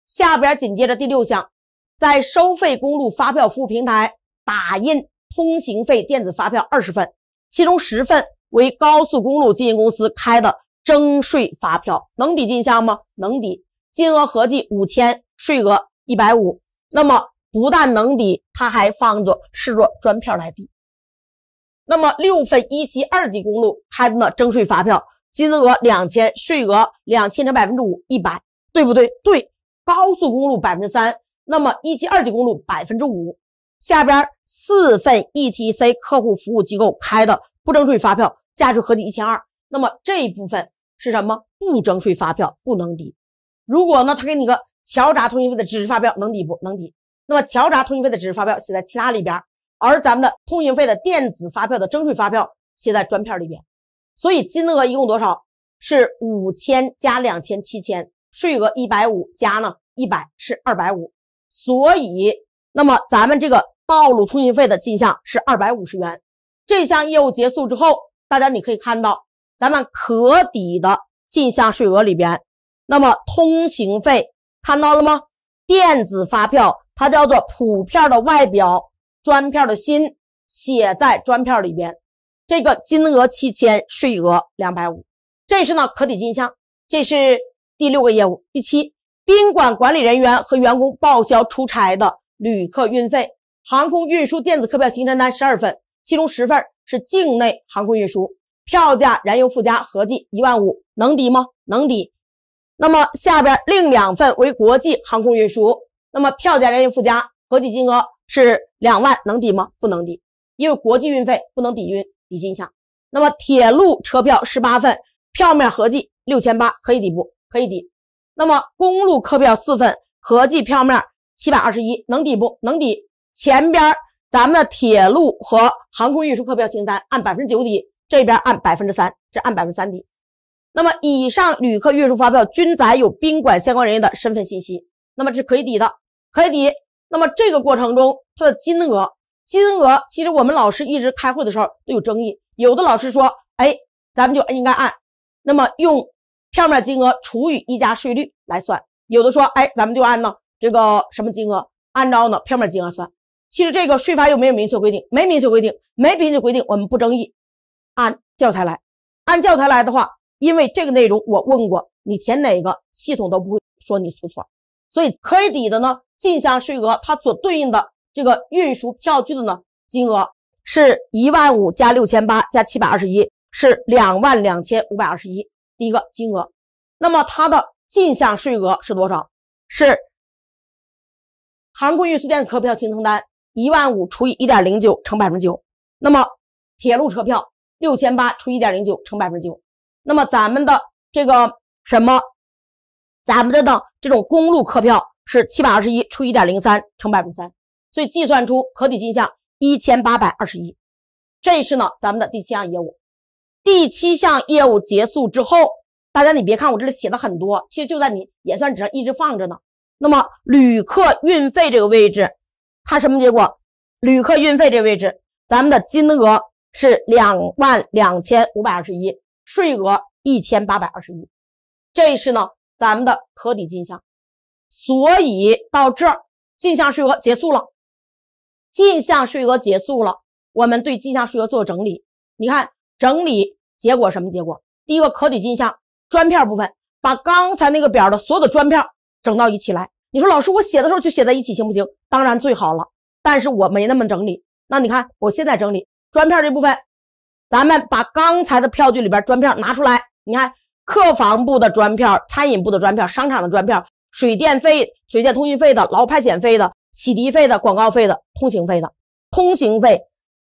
下边紧接着第六项，在收费公路发票服务平台打印通行费电子发票二十份，其中十份为高速公路经营公司开的征税发票，能抵进项吗？能抵，金额合计五千，税额一百五。那么不但能抵，它还放着视作专票来抵。那么六份一级、二级公路开的征税发票，金额两千，税额两千乘百分之五，一百，对不对？对，高速公路百分之三，那么一级、二级公路百分之五。下边四份 ETC 客户服务机构开的不征税发票，价值合计一千二。那么这一部分是什么？不征税发票不能抵。如果呢，他给你个桥闸通行费的纸质发票，能抵不能抵？那么桥闸通行费的纸质发票写在其他里边。而咱们的通行费的电子发票的征税发票写在专票里边，所以金额一共多少？是五千加两千七千，税额一百五加呢一百是二百五。所以，那么咱们这个道路通行费的进项是二百五十元。这项业务结束之后，大家你可以看到，咱们可抵的进项税额里边，那么通行费看到了吗？电子发票它叫做普票的外表。专票的心写在专票里边，这个金额七千，税额两百五，这是呢可抵进项，这是第六个业务。第七，宾馆管理人员和员工报销出差的旅客运费，航空运输电子客票行程单十二份，其中十份是境内航空运输，票价燃油附加合计一万五，能抵吗？能抵。那么下边另两份为国际航空运输，那么票价燃油附加合计金额。是两万能抵吗？不能抵，因为国际运费不能抵运抵进项。那么铁路车票十八份，票面合计六千八，可以抵不？可以抵。那么公路客票四份，合计票面七百二十一，能抵不？能抵。前边咱们的铁路和航空运输客票清单按百分之九抵，这边按百分之三，是按百分之三抵。那么以上旅客运输发票均载有宾馆相关人员的身份信息，那么是可以抵的，可以抵。那么这个过程中，它的金额金额其实我们老师一直开会的时候都有争议。有的老师说，哎，咱们就应该按那么用票面金额除以一加税率来算；有的说，哎，咱们就按呢这个什么金额，按照呢票面金额算。其实这个税法有没有明确规定？没明确规定，没明确规定，我们不争议，按教材来。按教材来的话，因为这个内容我问过你填哪个系统都不会说你出错，所以可以抵的呢。进项税额，它所对应的这个运输票据的呢金额是一万五加六千八加七百二十一，是两万两千五百二十一。第一个金额，那么它的进项税额是多少？是航空运输电子客票行程单一万五除以一点零九乘百分之九，那么铁路车票六千八除一点零九乘百分之九，那么咱们的这个什么，咱们的的这种公路客票。是七百二十一除一点零三乘百分之三，所以计算出合抵进项一千八百二十一。这是呢咱们的第七项业务。第七项业务结束之后，大家你别看我这里写的很多，其实就在你演算纸上一直放着呢。那么旅客运费这个位置，它什么结果？旅客运费这个位置，咱们的金额是两万两千五百二十一，税额一千八百二十一，这是呢咱们的合抵进项。所以到这儿，进项税额结束了。进项税额结束了，我们对进项税额做整理。你看，整理结果什么结果？第一个可抵进项专票部分，把刚才那个表的所有的专票整到一起来。你说老师，我写的时候就写在一起行不行？当然最好了，但是我没那么整理。那你看，我现在整理专票这部分，咱们把刚才的票据里边专票拿出来。你看，客房部的专票、餐饮部的专票、商场的专票。水电费、水电通讯费的、劳派遣费的、洗涤费的、广告费的、通行费的。通行费，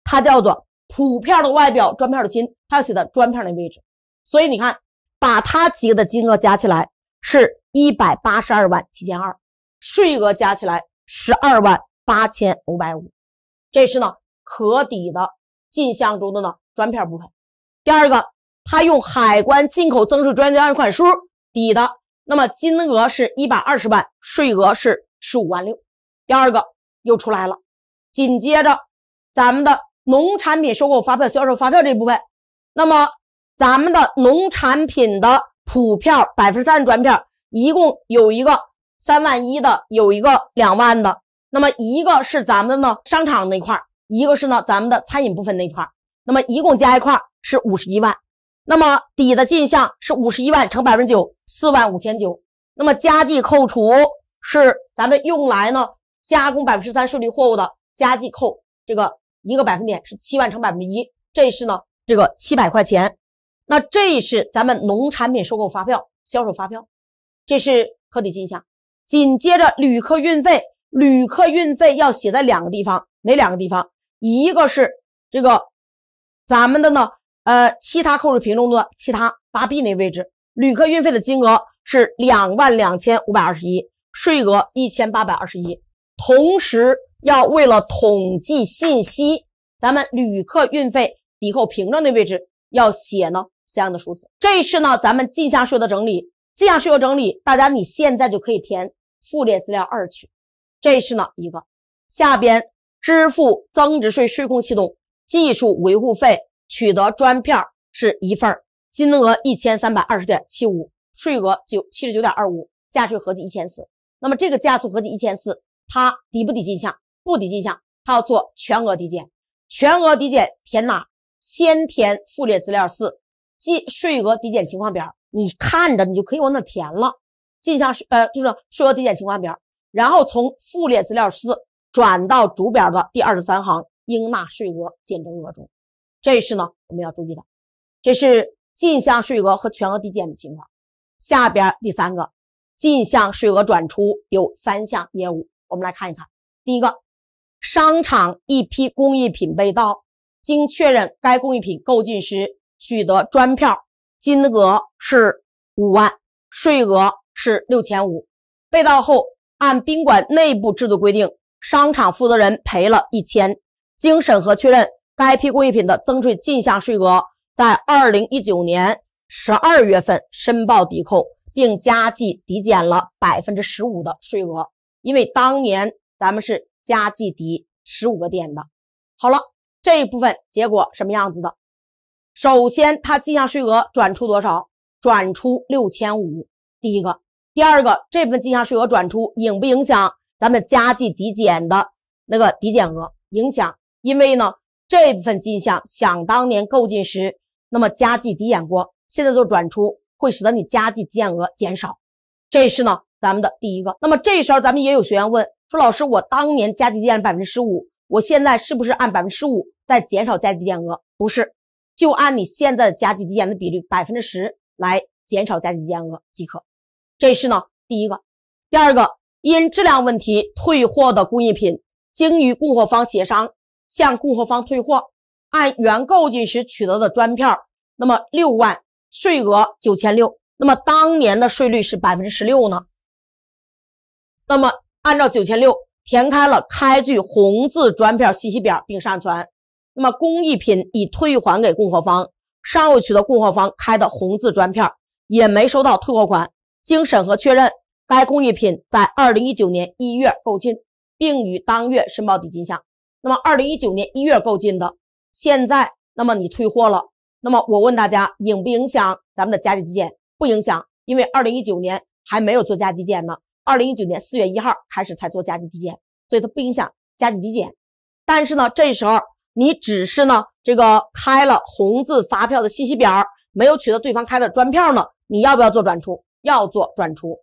它叫做普票的外表，专票的金，它要写在专票那位置。所以你看，把它几个的金额加起来是一百八十二万七千二，税额加起来十二万八千五百五，这是呢可抵的进项中的呢专票部分。第二个，他用海关进口增值税专用缴款书抵的。那么金额是一百二十万，税额是十五万六。第二个又出来了，紧接着咱们的农产品收购发票、销售发票这部分，那么咱们的农产品的普票、百分之三十专票，一共有一个三万一的，有一个两万的。那么一个是咱们的商场那块，一个是呢咱们的餐饮部分那块，那么一共加一块是五十一万。那么抵的进项是五十一万乘百分之九，四万五千九。那么加计扣除是咱们用来呢加工百分之三税率货物的加计扣，这个一个百分点是七万乘百分之一，这是呢这个七百块钱。那这是咱们农产品收购发票、销售发票，这是可抵进项。紧接着旅客运费，旅客运费要写在两个地方，哪两个地方？一个是这个咱们的呢。呃，其他扣除凭证的其他八 B 那位置，旅客运费的金额是两万两千五百二十一，税额一千八百二十一。同时，要为了统计信息，咱们旅客运费抵扣凭证的位置要写呢相应的数字。这是呢，咱们进项税的整理，进项税额整理，大家你现在就可以填附列资料二去。这是呢一个下边支付增值税税控系统技术维护费。取得砖片是一份，金额一千三百二十点七五，税额九七十九点二五，价税合计一千四。那么这个价税合计一千四，它抵不抵进项？不抵进项，它要做全额抵减。全额抵减填哪？先填附列资料四，即税额抵减情况表。你看着，你就可以往哪填了。进项税，呃，就是税额抵减情况表。然后从附列资料四转到主表的第二十三行应纳税额减征额中。这是呢，我们要注意的，这是进项税额和全额递减的情况。下边第三个，进项税额转出有三项业务，我们来看一看。第一个，商场一批工艺品被盗，经确认该工艺品购进时取得专票，金额是五万，税额是六千五。被盗后，按宾馆内部制度规定，商场负责人赔了一千，经审核确认。该批工艺品的增税进项税额在二零一九年十二月份申报抵扣，并加计抵减了百分之十五的税额，因为当年咱们是加计抵十五个点的。好了，这部分结果什么样子的？首先，它进项税额转出多少？转出六千五。第一个，第二个，这部分进项税额转出影不影响咱们加计抵减的那个抵减额？影响，因为呢？这部分进项，想当年购进时，那么加计抵减过，现在做转出，会使得你加计抵减额减少。这是呢咱们的第一个。那么这时候咱们也有学员问说，老师，我当年加计减百分之十五，我现在是不是按百分之十五在减少加计减额？不是，就按你现在的加计抵减的比率百分之十来减少加计减额即可。这是呢第一个。第二个，因质量问题退货的工艺品，经与供货方协商。向供货方退货，按原购进时取得的专票，那么六万税额九千六，那么当年的税率是百分之十六呢？那么按照九千六填开了，开具红字专票信息表并上传。那么工艺品已退还给供货方，尚未取得供货方开的红字专票，也没收到退货款。经审核确认，该工艺品在二零一九年一月购进，并于当月申报抵进项。那么，二零一九年一月购进的，现在那么你退货了，那么我问大家，影不影响咱们的加计体检？不影响，因为二零一九年还没有做加计检呢，二零一九年四月一号开始才做加计体检，所以它不影响加计体检。但是呢，这时候你只是呢这个开了红字发票的信息表，没有取得对方开的专票呢，你要不要做转出？要做转出。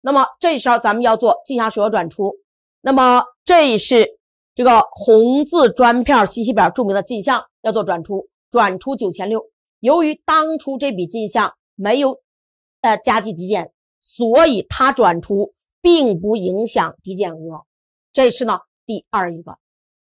那么这时候咱们要做进项税额转出。那么这是。这个红字专票信息表注明的进项要做转出，转出九千六。由于当初这笔进项没有呃加计抵减，所以它转出并不影响抵减额。这是呢第二一个。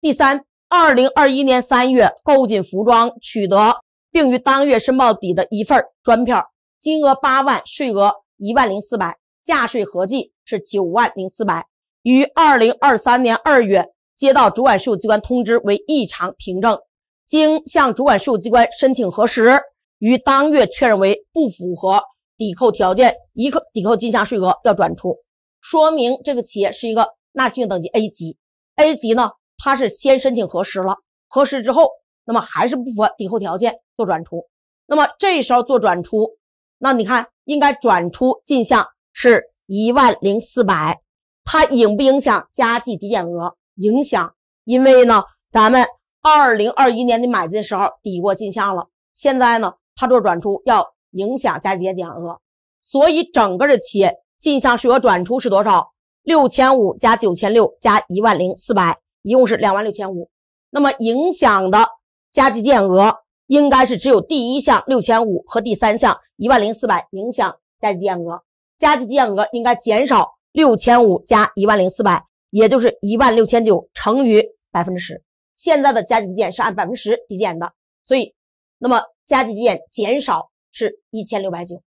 第三，二零二一年三月购进服装，取得并于当月申报抵的一份专票，金额八万，税额一万零四百，价税合计是九万零四百。于二零二三年二月。接到主管税务机关通知为异常凭证，经向主管税务机关申请核实，于当月确认为不符合抵扣条件，一扣抵扣进项税额要转出，说明这个企业是一个纳税等级 A 级，A 级呢，它是先申请核实了，核实之后，那么还是不符合抵扣条件做转出，那么这时候做转出，那你看应该转出进项是一万零四百，它影不影响加计抵减额？影响，因为呢，咱们二零二一年的买的的时候抵过进项了，现在呢，他做转出要影响加计减额，所以整个的企业进项税额转出是多少？六千五加九千六加一万零四百，一共是两万六千五。那么影响的加计件额应该是只有第一项六千五和第三项一万零四百影响加计件额，加计件额应该减少六千五加一万零四百。也就是一万六千九乘于百分之十，现在的加计抵减是按百分之十抵减的，所以那么加计抵减减少是一千六百九，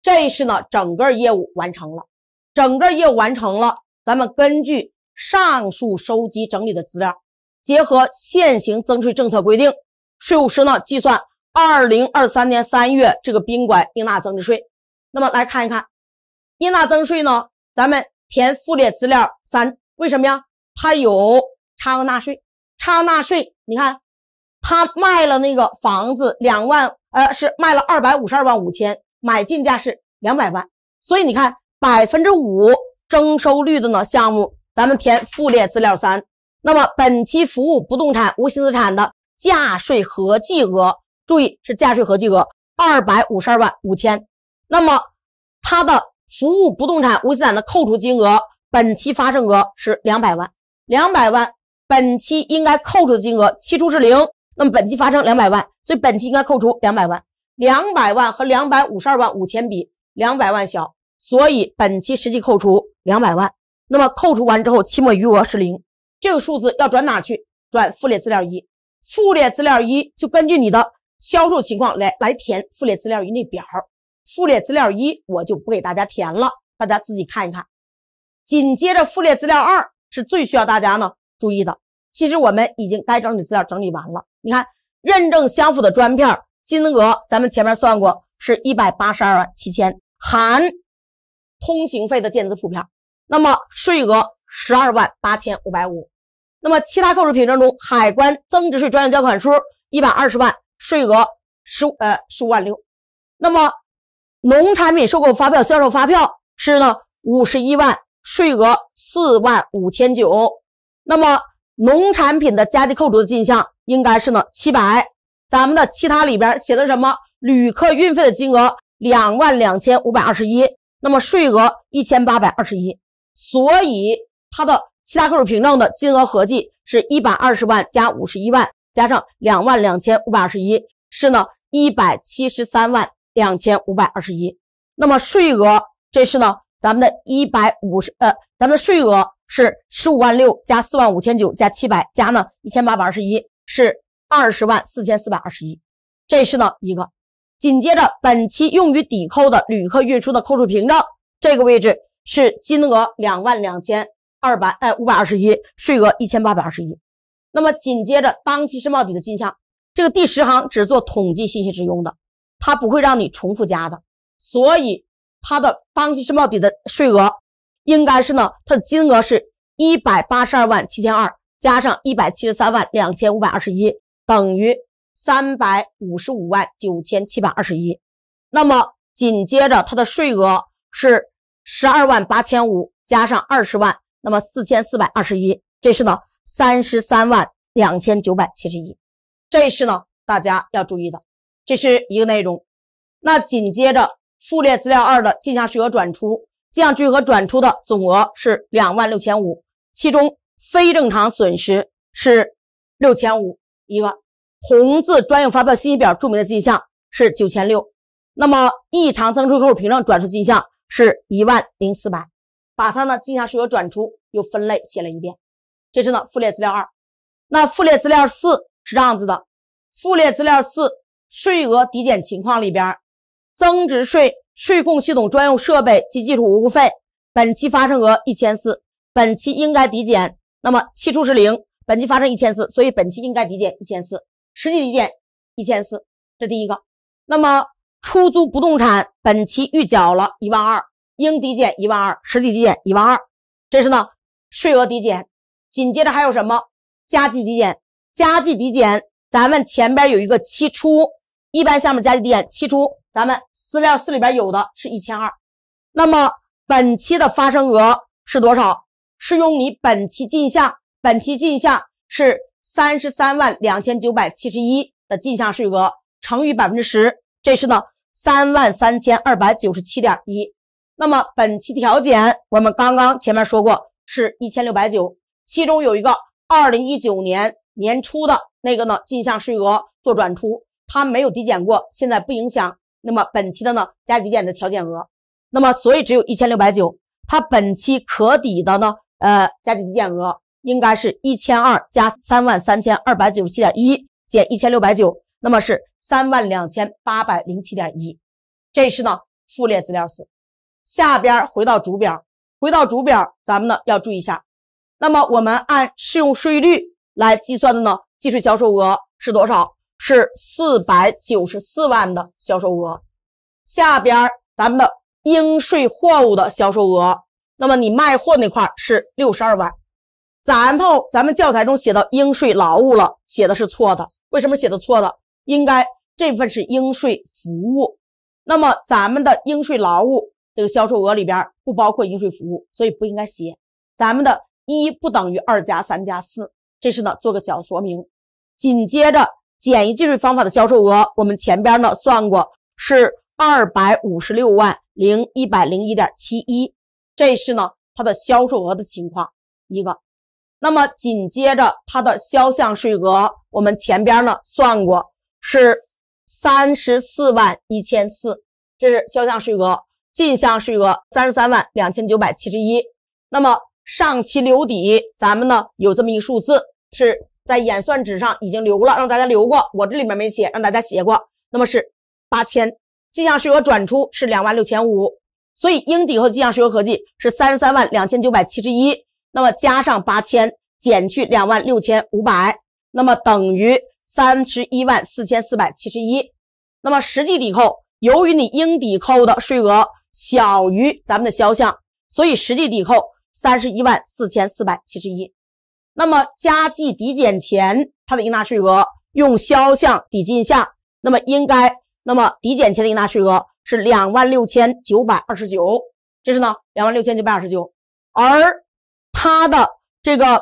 这是呢整个业务完成了，整个业务完成了，咱们根据上述收集整理的资料，结合现行增税政策规定，税务师呢计算二零二三年三月这个宾馆应纳增值税。那么来看一看应纳增值税呢，咱们填附列资料三。为什么呀？他有差额纳税，差额纳税。你看，他卖了那个房子两万，呃，是卖了二百五十二万五千，买进价是两百万。所以你看，百分之五征收率的呢项目，咱们填附列资料三。那么本期服务不动产无形资产的价税合计额，注意是价税合计额二百五十二万五千。那么它的服务不动产无形资产的扣除金额。本期发生额是两百万，两百万本期应该扣除的金额期初是零，那么本期发生两百万，所以本期应该扣除两百万，两百万和两百五十二万五千比两百万小，所以本期实际扣除两百万。那么扣除完之后，期末余额是零，这个数字要转哪去？转附列资料一。附列资料一就根据你的销售情况来来填附列资料一那表儿。附列资料一我就不给大家填了，大家自己看一看。紧接着附列资料二是最需要大家呢注意的。其实我们已经该整理资料整理完了。你看，认证相符的专票金额，咱们前面算过是182万七千，含通行费的电子普票。那么税额12万8千5百五。那么其他扣除凭证中，海关增值税专用缴款书120万，税额十呃十五万六。那么，农产品收购发票、销售发票是呢51万。税额四万五千九，那么农产品的加计扣除的进项应该是呢七百，咱们的其他里边写的什么旅客运费的金额两万两千五百二十一，那么税额一千八百二十一，所以它的其他扣除凭证的金额合计是一百二十万加五十一万加上两万两千五百二十一是呢一百七十三万两千五百二十一，那么税额这是呢。咱们的一百五十，呃，咱们的税额是十五万六加四万五千九加七百加呢一千八百二十一，是二十万四千四百二十一。这是呢一个。紧接着本期用于抵扣的旅客运输的扣除凭证，这个位置是金额两万两千二百，哎五百二十一，税额一千八百二十一。那么紧接着当期申报抵的进项，这个第十行只做统计信息之用的，它不会让你重复加的，所以。它的当期申报抵的税额，应该是呢，它的金额是一百八十二万七千二，加上一百七十三万两千五百二十一，等于三百五十五万九千七百二十一。那么紧接着，它的税额是十二万八千五加上二十万，那么四千四百二十一，这是呢三十三万两千九百七十一。这是呢大家要注意的，这是一个内容。那紧接着。附列资料二的进项税额转出，进项税额转出的总额是两万六千五，其中非正常损失是六千五一个红字专用发票信息表注明的进项是九千六，那么异常增值税扣凭证转出进项是一万零四百，把它呢进项税额转出又分类写了一遍，这是呢附列资料二，那附列资料四是这样子的，附列资料四税额抵减情况里边。增值税税控系统专用设备及基础维护费，本期发生额一千四，本期应该抵减。那么期初是零，本期发生一千四，所以本期应该抵减一千四，实际抵减一千四。这第一个。那么出租不动产，本期预缴了一万二，应抵减一万二，实际抵减一万二。这是呢税额抵减。紧接着还有什么？加计抵减，加计抵减，咱们前边有一个期初，一般项目加计抵减期初。咱们资料四里边有的是一千二，那么本期的发生额是多少？是用你本期进项，本期进项是三十三万两千九百七十一的进项税额乘以百分之十，这是呢三万三千二百九十七点一。那么本期调减，我们刚刚前面说过是一千六百九，其中有一个二零一九年年初的那个呢进项税额做转出，它没有抵减过，现在不影响。那么本期的呢加计减的调减额，那么所以只有一千六百九，它本期可抵的呢，呃加计件减额应该是一千二加三万三千二百九十七点一减一千六百九，那么是三万两千八百零七点一，这是呢附列资料四。下边回到主表，回到主表，咱们呢要注意一下，那么我们按适用税率来计算的呢计税销售额是多少？是四百九十四万的销售额，下边儿咱们的应税货物的销售额，那么你卖货那块是六十二万，然后咱们教材中写到应税劳务了，写的是错的，为什么写的错的？应该这份是应税服务，那么咱们的应税劳务这个销售额里边不包括应税服务，所以不应该写，咱们的一不等于二加三加四，这是呢做个小说明，紧接着。简易计税方法的销售额，我们前边呢算过是二百五十六万零一百零一点七一，这是呢它的销售额的情况一个。那么紧接着它的销项税额，我们前边呢算过是三十四万一千四，这是销项税额，进项税额三十三万两千九百七十一。那么上期留底，咱们呢有这么一个数字是。在演算纸上已经留了，让大家留过。我这里面没写，让大家写过。那么是八千进项税额转出是两万六千五，所以应抵扣进项税额合计是三十三万两千九百七十一。那么加上八千，减去两万六千五百，那么等于三十一万四千四百七十一。那么实际抵扣，由于你应抵扣的税额小于咱们的销项，所以实际抵扣三十一万四千四百七十一。那么加计抵减前，它的应纳税额用销项抵进项，那么应该，那么抵减前的应纳税额是两万六千九百二十九，这是呢，两万六千九百二十九，而它的这个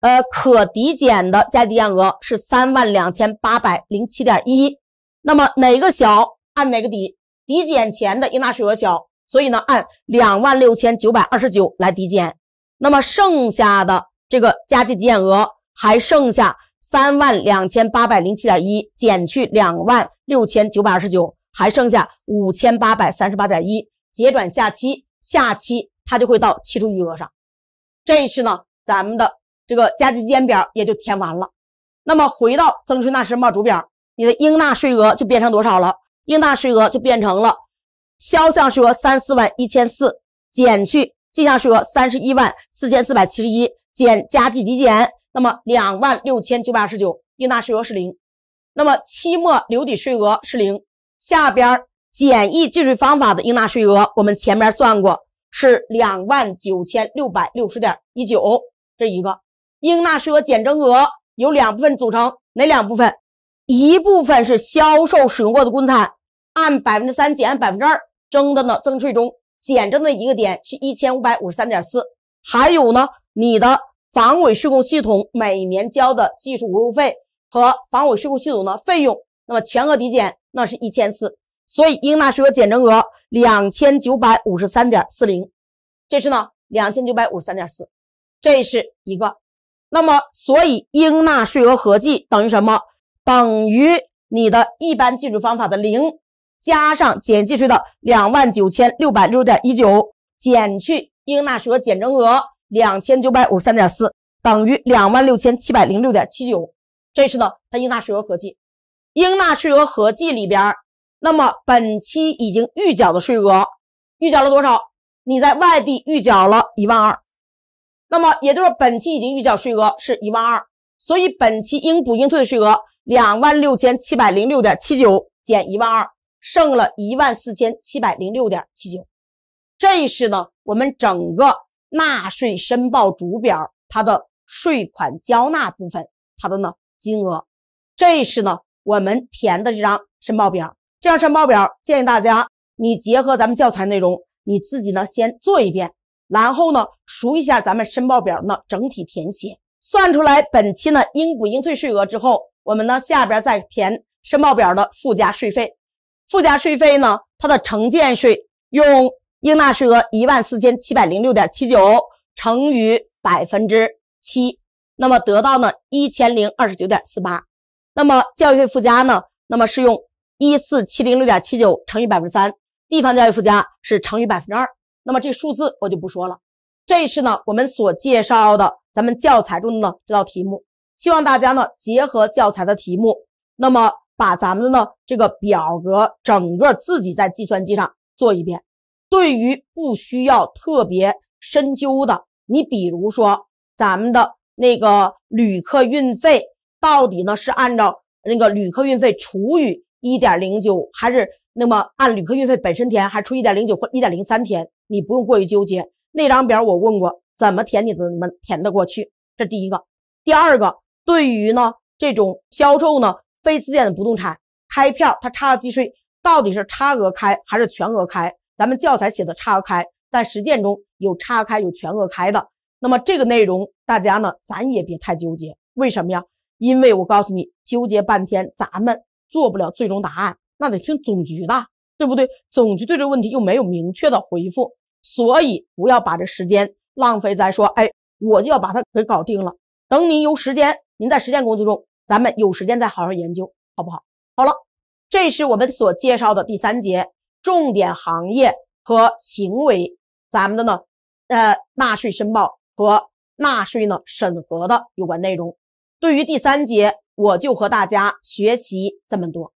呃可抵减的加抵减额是三万两千八百零七点一，那么哪个小按哪个抵，抵减前的应纳税额小，所以呢按两万六千九百二十九来抵减，那么剩下的。这个加计减额还剩下三万两千八百零七点一，减去两万六千九百二十九，还剩下五千八百三十八点一，结转下期，下期它就会到期初余额上。这一次呢，咱们的这个加计减表也就填完了。那么回到增值税纳税报主表，你的应纳税额就变成多少了？应纳税额就变成了销项税额三四万一千四减去进项税额三十一万四千四百七十一。减加计抵减，那么两万六千九百二十九应纳税额是零，那么期末留抵税额是零。下边简易计税方法的应纳税额，我们前面算过是两万九千六百六十点一九，这一个应纳税额减征额由两部分组成，哪两部分？一部分是销售使用过的公定产，按百分之三减百分之二征的呢？增值税中减征的一个点是一千五百五十三点四，还有呢，你的。防伪施工系统每年交的技术维护费和防伪施工系统的费用，那么全额抵减，那是一千四，所以应纳税额减征额两千九百五十三点四零，这是呢两千九百五十三点四，这是一个。那么，所以应纳税额合计等于什么？等于你的一般计税方法的零加上减计税的两万九千六百六十点一九减去应纳税额减征额。两千九百五十三点四等于两万六千七百零六点七九，这是呢，它应纳税额合计。应纳税额合计里边，那么本期已经预缴的税额，预缴了多少？你在外地预缴了一万二，那么也就是本期已经预缴税额是一万二，所以本期应补应退的税额两万六千七百零六点七九减一万二，剩了一万四千七百零六点七九，这是呢，我们整个。纳税申报主表，它的税款交纳部分，它的呢金额，这是呢我们填的这张申报表。这张申报表建议大家，你结合咱们教材内容，你自己呢先做一遍，然后呢熟一下咱们申报表呢整体填写，算出来本期呢应补应退税额之后，我们呢下边再填申报表的附加税费。附加税费呢，它的城建税用。应纳税额一万四千七百零六点七九乘以百分之七，那么得到呢一千零二十九点四八。那么教育费附加呢？那么是用一四七零六点七九乘以百分之三，地方教育附加是乘以百分之二。那么这数字我就不说了。这是呢我们所介绍的咱们教材中的呢这道题目，希望大家呢结合教材的题目，那么把咱们的呢这个表格整个自己在计算机上做一遍。对于不需要特别深究的，你比如说咱们的那个旅客运费，到底呢是按照那个旅客运费除以一点零九，还是那么按旅客运费本身填，还是除一点零九或一点零三填？你不用过于纠结那张表，我问过怎么填，你怎么填的过去？这第一个，第二个，对于呢这种销售呢非自建的不动产开票，它差额计税到底是差额开还是全额开？咱们教材写的岔开，在实践中有岔开，有全额开的。那么这个内容，大家呢，咱也别太纠结。为什么呀？因为我告诉你，纠结半天，咱们做不了最终答案，那得听总局的，对不对？总局对这个问题又没有明确的回复，所以不要把这时间浪费在说，哎，我就要把它给搞定了。等您有时间，您在实践工作中，咱们有时间再好好研究，好不好？好了，这是我们所介绍的第三节。重点行业和行为，咱们的呢，呃，纳税申报和纳税呢审核的有关内容。对于第三节，我就和大家学习这么多。